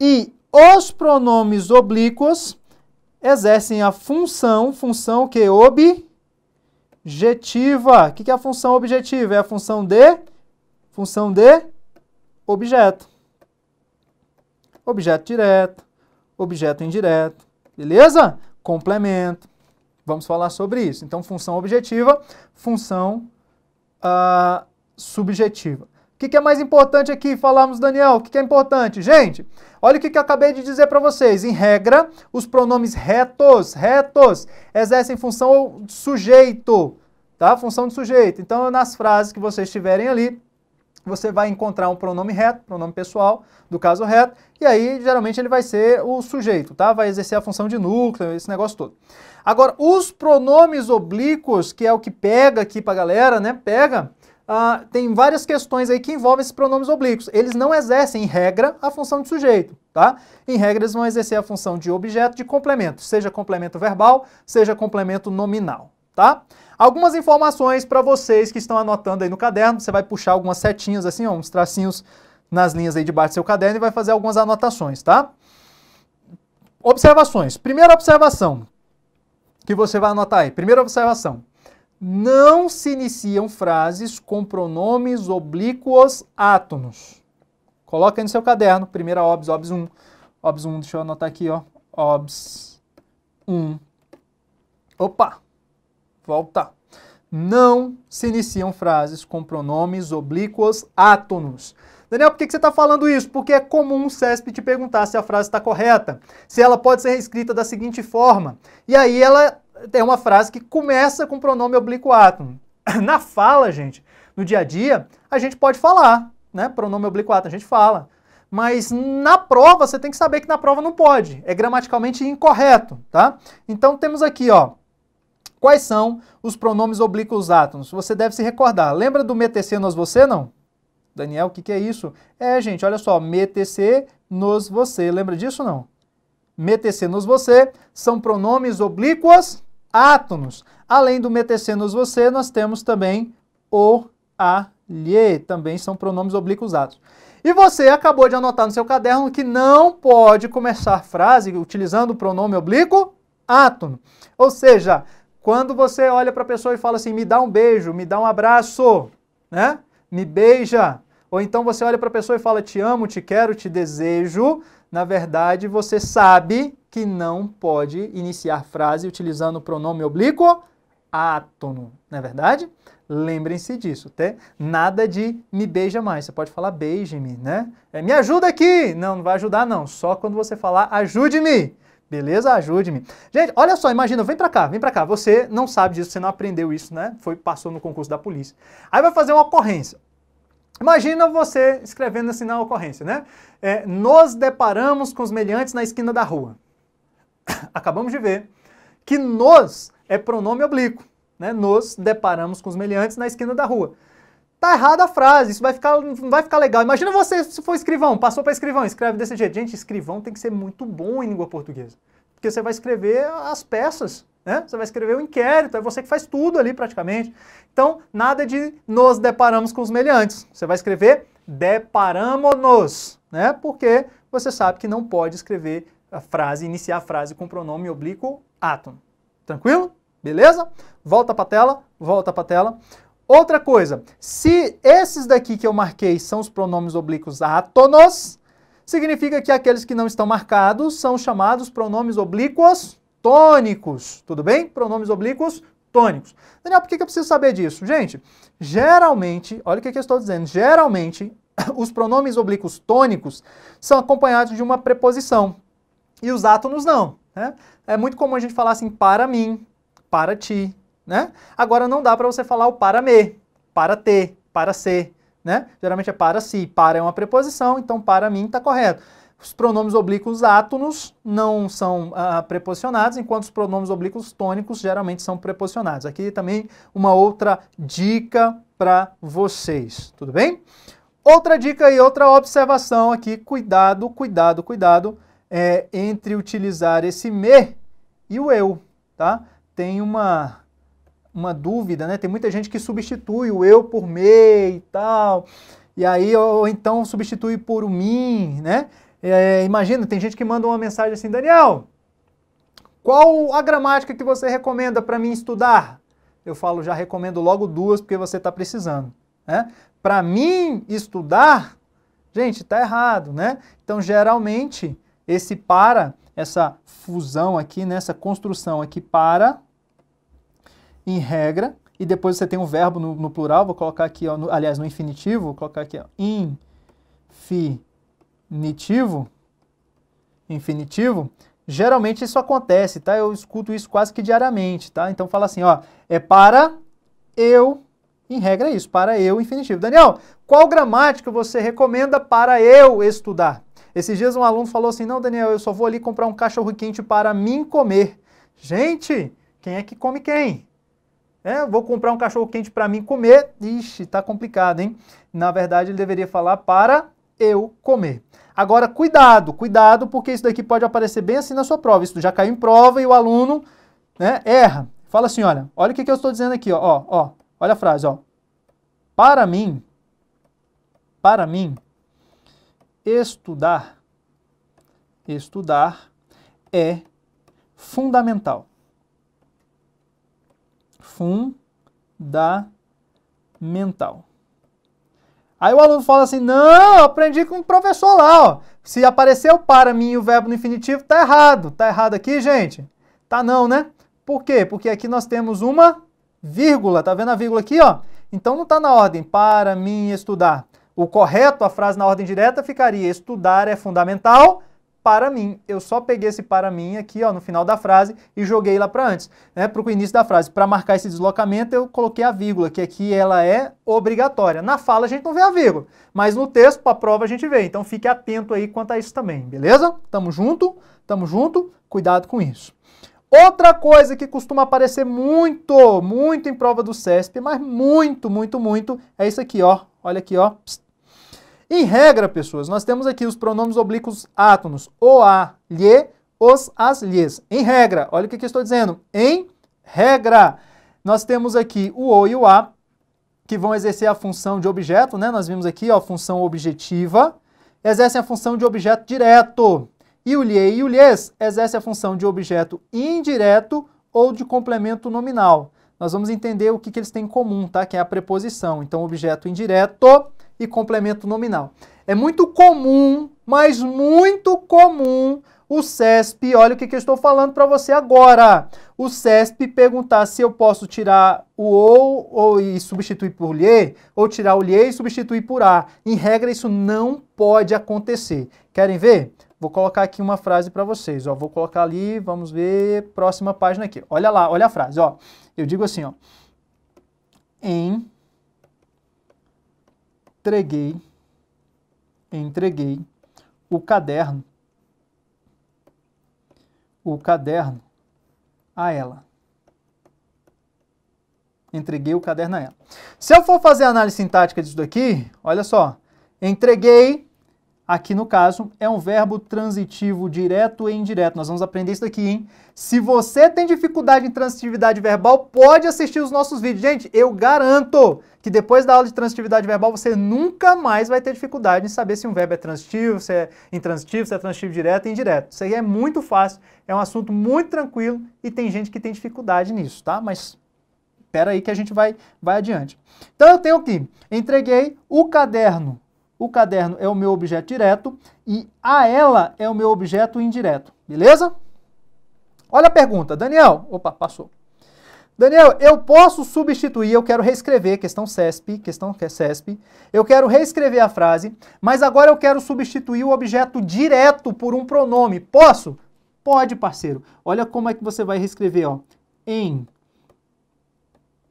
E os pronomes oblíquos exercem a função, função que objetiva. O que é a função objetiva? É a função de função de objeto. Objeto direto, objeto indireto, beleza? Complemento. Vamos falar sobre isso. Então, função objetiva, função ah, subjetiva. O que, que é mais importante aqui falarmos, Daniel? O que, que, é importante? Gente, olha o que, que eu acabei de dizer para vocês. Em regra, os pronomes retos, retos, exercem função sujeito, tá? Função de sujeito. Então, nas frases que vocês tiverem ali, você vai encontrar um pronome reto, pronome pessoal do caso reto, e aí geralmente ele vai ser o sujeito, tá? Vai exercer a função de núcleo, esse negócio todo. Agora, os pronomes oblíquos, que é o que pega aqui pra galera, né? Pega, ah, tem várias questões aí que envolvem esses pronomes oblíquos. Eles não exercem, em regra, a função de sujeito, tá? Em regra, eles vão exercer a função de objeto de complemento, seja complemento verbal, seja complemento nominal, tá? Algumas informações para vocês que estão anotando aí no caderno, você vai puxar algumas setinhas assim, ó, uns tracinhos nas linhas aí de baixo do seu caderno e vai fazer algumas anotações, tá? Observações. Primeira observação que você vai anotar aí. Primeira observação. Não se iniciam frases com pronomes oblíquos átonos. Coloca aí no seu caderno. Primeira obs, obs 1. Obs 1, deixa eu anotar aqui, ó. Obs 1. Opa! Volta. Tá. Não se iniciam frases com pronomes oblíquos átonos. Daniel, por que você está falando isso? Porque é comum o CESP te perguntar se a frase está correta, se ela pode ser reescrita da seguinte forma. E aí ela é uma frase que começa com pronome oblíquo átono. Na fala, gente, no dia a dia, a gente pode falar, né? Pronome oblíquo átono, a gente fala. Mas na prova, você tem que saber que na prova não pode. É gramaticalmente incorreto, tá? Então temos aqui, ó, Quais são os pronomes oblíquos átonos? Você deve se recordar. Lembra do MTC nos você, não? Daniel, o que, que é isso? É, gente, olha só, MTC nos você. Lembra disso, não? MTC nos você são pronomes oblíquos átonos. Além do MTC nos você, nós temos também o, a, lhe, também são pronomes oblíquos átonos. E você acabou de anotar no seu caderno que não pode começar frase utilizando o pronome oblíquo átono. Ou seja, quando você olha para a pessoa e fala assim, me dá um beijo, me dá um abraço, né? Me beija. Ou então você olha para a pessoa e fala, te amo, te quero, te desejo. Na verdade, você sabe que não pode iniciar frase utilizando o pronome oblíquo átono, não é verdade? Lembrem-se disso, tá? Nada de me beija mais. Você pode falar beije-me, né? É, me ajuda aqui! Não, não vai ajudar não. Só quando você falar ajude-me. Beleza? Ajude-me. Gente, olha só, imagina, vem pra cá, vem pra cá. Você não sabe disso, você não aprendeu isso, né? Foi, passou no concurso da polícia. Aí vai fazer uma ocorrência. Imagina você escrevendo assim na ocorrência, né? É, Nos deparamos com os meliantes na esquina da rua. Acabamos de ver que nos é pronome oblíquo, né? Nos deparamos com os meliantes na esquina da rua tá errada a frase, isso vai ficar, não vai ficar legal. Imagina você se for escrivão, passou para escrivão, escreve desse jeito. Gente, escrivão tem que ser muito bom em língua portuguesa, porque você vai escrever as peças, né? Você vai escrever o inquérito, é você que faz tudo ali praticamente. Então, nada de nos deparamos com os meliantes. Você vai escrever deparamos-nos, né? Porque você sabe que não pode escrever a frase, iniciar a frase com o pronome oblíquo átomo. Tranquilo? Beleza? Volta para a tela, volta para a tela. Outra coisa, se esses daqui que eu marquei são os pronomes oblíquos átonos, significa que aqueles que não estão marcados são chamados pronomes oblíquos tônicos. Tudo bem? Pronomes oblíquos tônicos. Daniel, por que eu preciso saber disso? Gente, geralmente, olha o que eu estou dizendo, geralmente os pronomes oblíquos tônicos são acompanhados de uma preposição e os átonos não. Né? É muito comum a gente falar assim, para mim, para ti, né? Agora não dá para você falar o para me, para te, para ser, né? Geralmente é para si, para é uma preposição, então para mim está correto. Os pronomes oblíquos átonos não são uh, preposicionados, enquanto os pronomes oblíquos tônicos geralmente são preposicionados. Aqui também uma outra dica para vocês, tudo bem? Outra dica e outra observação aqui, cuidado, cuidado, cuidado, é, entre utilizar esse me e o eu, tá? Tem uma uma dúvida, né? Tem muita gente que substitui o eu por me e tal, e aí ou então substitui por o mim, né? É, imagina, tem gente que manda uma mensagem assim, Daniel, qual a gramática que você recomenda para mim estudar? Eu falo, já recomendo logo duas porque você está precisando. Né? Para mim estudar, gente, está errado, né? Então, geralmente, esse para, essa fusão aqui, nessa né? construção aqui para em regra, e depois você tem um verbo no, no plural, vou colocar aqui, ó, no, aliás, no infinitivo, vou colocar aqui, ó, infinitivo, infinitivo, geralmente isso acontece, tá? Eu escuto isso quase que diariamente, tá? Então fala assim, ó, é para eu, em regra é isso, para eu infinitivo. Daniel, qual gramática você recomenda para eu estudar? Esses dias um aluno falou assim, não, Daniel, eu só vou ali comprar um cachorro quente para mim comer. Gente, quem é que come quem? É, vou comprar um cachorro quente para mim comer. Ixi, tá complicado, hein? Na verdade, ele deveria falar para eu comer. Agora, cuidado, cuidado, porque isso daqui pode aparecer bem assim na sua prova. Isso já caiu em prova e o aluno né, erra. Fala assim, olha, olha o que, que eu estou dizendo aqui, ó, ó, ó, olha a frase, ó. Para mim, para mim, estudar, estudar é fundamental fundamental. Aí o aluno fala assim: não, aprendi com o professor lá, ó. Se apareceu para mim o verbo no infinitivo, tá errado. Tá errado aqui, gente? Tá não, né? Por quê? Porque aqui nós temos uma vírgula, tá vendo a vírgula aqui, ó? Então não tá na ordem para mim estudar. O correto, a frase na ordem direta ficaria: estudar é fundamental para mim. Eu só peguei esse para mim aqui, ó, no final da frase e joguei lá para antes, né, para o início da frase. Para marcar esse deslocamento, eu coloquei a vírgula, que aqui ela é obrigatória. Na fala a gente não vê a vírgula, mas no texto, para a prova, a gente vê. Então fique atento aí quanto a isso também, beleza? Tamo junto, tamo junto, cuidado com isso. Outra coisa que costuma aparecer muito, muito em prova do CESP, mas muito, muito, muito, é isso aqui, ó. Olha aqui, ó. Psst. Em regra, pessoas, nós temos aqui os pronomes oblíquos átonos, o, a, lhe, os, as, lhes. Em regra, olha o que, eu estou dizendo. Em regra, nós temos aqui o o e o a, que vão exercer a função de objeto, né? Nós vimos aqui, ó, a função objetiva, exercem a função de objeto direto. E o lhe e o lhes exercem a função de objeto indireto ou de complemento nominal. Nós vamos entender o que, que eles têm em comum, tá? Que é a preposição. Então, objeto indireto e complemento nominal. É muito comum, mas muito comum, o CESP, olha o que, que eu estou falando para você agora. O CESP perguntar se eu posso tirar o ou, ou e substituir por lhe, ou tirar o lhe e substituir por a. Em regra, isso não pode acontecer. Querem ver? Vou colocar aqui uma frase para vocês. Ó. Vou colocar ali, vamos ver, próxima página aqui. Olha lá, olha a frase. Ó. Eu digo assim, ó. Em entreguei, entreguei o caderno, o caderno a ela. Entreguei o caderno a ela. Se eu for fazer a análise sintática disso daqui, olha só. Entreguei Aqui no caso, é um verbo transitivo direto e indireto. Nós vamos aprender isso daqui, hein? Se você tem dificuldade em transitividade verbal, pode assistir os nossos vídeos. Gente, eu garanto que depois da aula de transitividade verbal você nunca mais vai ter dificuldade em saber se um verbo é transitivo, se é intransitivo, se é transitivo direto e indireto. Isso aí é muito fácil, é um assunto muito tranquilo e tem gente que tem dificuldade nisso, tá? Mas espera aí que a gente vai, vai adiante. Então eu tenho aqui, entreguei o caderno o caderno é o meu objeto direto e a ela é o meu objeto indireto, beleza? Olha a pergunta, Daniel. Opa, passou. Daniel, eu posso substituir, eu quero reescrever, questão CESP, questão que é CESP, eu quero reescrever a frase, mas agora eu quero substituir o objeto direto por um pronome. Posso? Pode, parceiro. Olha como é que você vai reescrever, ó.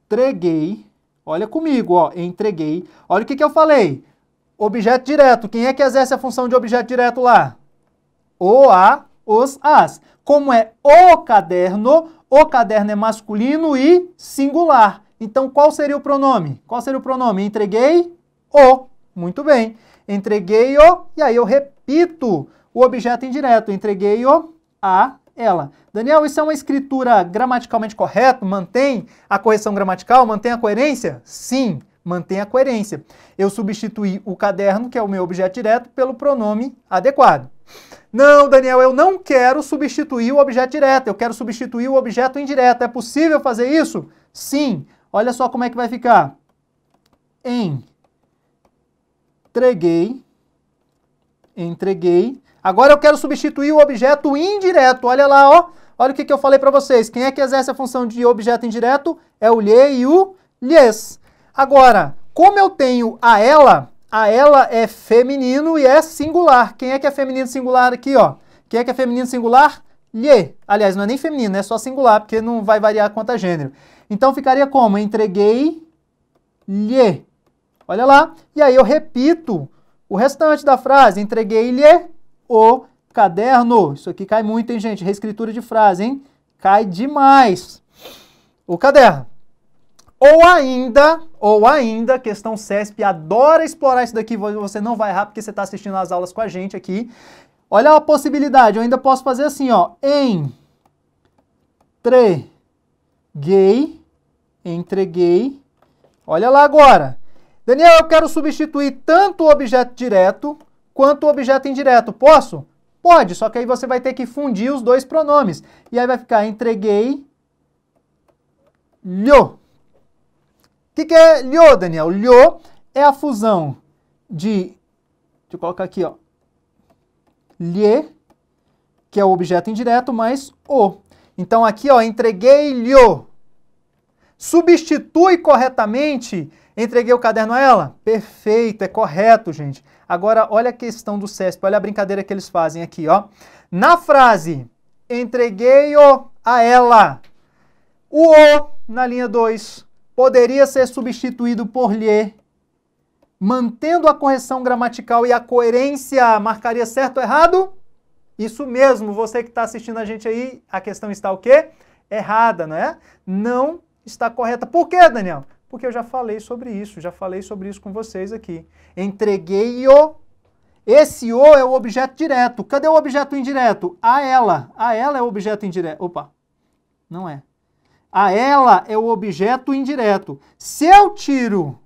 Entreguei, olha comigo, ó, entreguei. Olha o que, que eu falei. Objeto direto. Quem é que exerce a função de objeto direto lá? O, a, os, as. Como é o caderno, o caderno é masculino e singular. Então, qual seria o pronome? Qual seria o pronome? Entreguei o. Muito bem. Entreguei o, e aí eu repito o objeto indireto. Entreguei o a ela. Daniel, isso é uma escritura gramaticalmente correta? Mantém a correção gramatical? Mantém a coerência? Sim. Mantenha a coerência. Eu substituí o caderno, que é o meu objeto direto, pelo pronome adequado. Não, Daniel, eu não quero substituir o objeto direto, eu quero substituir o objeto indireto. É possível fazer isso? Sim. Olha só como é que vai ficar. Entreguei. Entreguei. Agora eu quero substituir o objeto indireto. Olha lá, ó. Olha o que, que eu falei para vocês. Quem é que exerce a função de objeto indireto? É o lhe e o lhes. Agora, como eu tenho a ela, a ela é feminino e é singular. Quem é que é feminino singular aqui, ó? Quem é que é feminino singular? Lhe. Aliás, não é nem feminino, é só singular, porque não vai variar quanto a gênero. Então ficaria como? Entreguei lhe. Olha lá. E aí eu repito o restante da frase. Entreguei-lhe o caderno. Isso aqui cai muito, hein, gente? Reescritura de frase, hein? Cai demais. O caderno. Ou ainda, ou ainda, questão CESP adora explorar isso daqui, você não vai errar porque você está assistindo as aulas com a gente aqui. Olha a possibilidade, eu ainda posso fazer assim, ó, em entreguei, entreguei, olha lá agora. Daniel, eu quero substituir tanto o objeto direto quanto o objeto indireto, posso? Pode, só que aí você vai ter que fundir os dois pronomes. E aí vai ficar entreguei, lho que, que é Lyo, Daniel? Lyo é a fusão de. Deixa eu colocar aqui, ó. Lhe, que é o objeto indireto, mais o. Então aqui, ó, entreguei Lyo. Substitui corretamente. Entreguei o caderno a ela? Perfeito, é correto, gente. Agora, olha a questão do CESP, olha a brincadeira que eles fazem aqui, ó. Na frase, entreguei-o a ela. O O na linha 2 poderia ser substituído por lhe, mantendo a correção gramatical e a coerência, marcaria certo ou errado? Isso mesmo, você que está assistindo a gente aí, a questão está o quê? Errada, não é? Não está correta. Por quê, Daniel? Porque eu já falei sobre isso, já falei sobre isso com vocês aqui. Entreguei-o. Esse o é o objeto direto. Cadê o objeto indireto? A ela. A ela é o objeto indireto. Opa, não é. A ela é o objeto indireto. Se eu tiro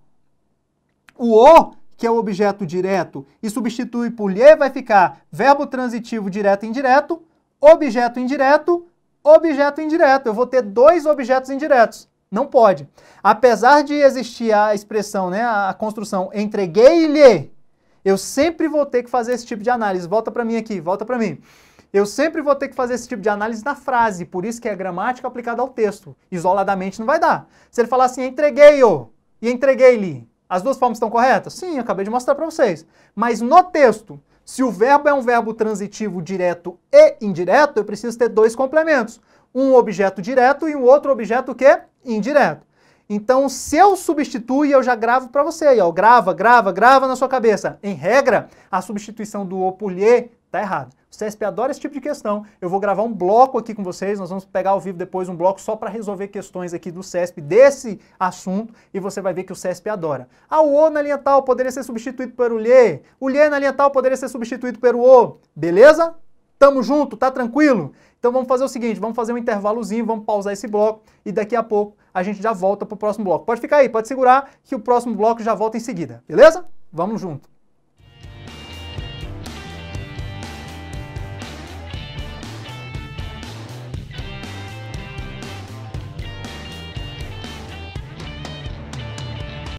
o o, que é o objeto direto, e substitui por lhe, vai ficar verbo transitivo direto e indireto, objeto indireto, objeto indireto. Eu vou ter dois objetos indiretos. Não pode. Apesar de existir a expressão, né, a construção entreguei-lhe, eu sempre vou ter que fazer esse tipo de análise. Volta para mim aqui, volta para mim. Eu sempre vou ter que fazer esse tipo de análise na frase, por isso que é gramática aplicada ao texto. Isoladamente não vai dar. Se ele falar assim, entreguei-o e entreguei-lhe, as duas formas estão corretas? Sim, acabei de mostrar para vocês. Mas no texto, se o verbo é um verbo transitivo direto e indireto, eu preciso ter dois complementos. Um objeto direto e um outro objeto que indireto. Então, se eu substituir, eu já gravo para você aí, ó. Grava, grava, grava na sua cabeça. Em regra, a substituição do o por lhe Tá errado. O CSP adora esse tipo de questão. Eu vou gravar um bloco aqui com vocês, nós vamos pegar ao vivo depois um bloco só para resolver questões aqui do CESP desse assunto e você vai ver que o CESP adora. Ah, o O na linha tal poderia ser substituído pelo o o Lhe na linha tal poderia ser substituído pelo O. Beleza? Tamo junto, tá tranquilo? Então vamos fazer o seguinte, vamos fazer um intervalozinho, vamos pausar esse bloco e daqui a pouco a gente já volta pro próximo bloco. Pode ficar aí, pode segurar que o próximo bloco já volta em seguida, beleza? Vamos junto.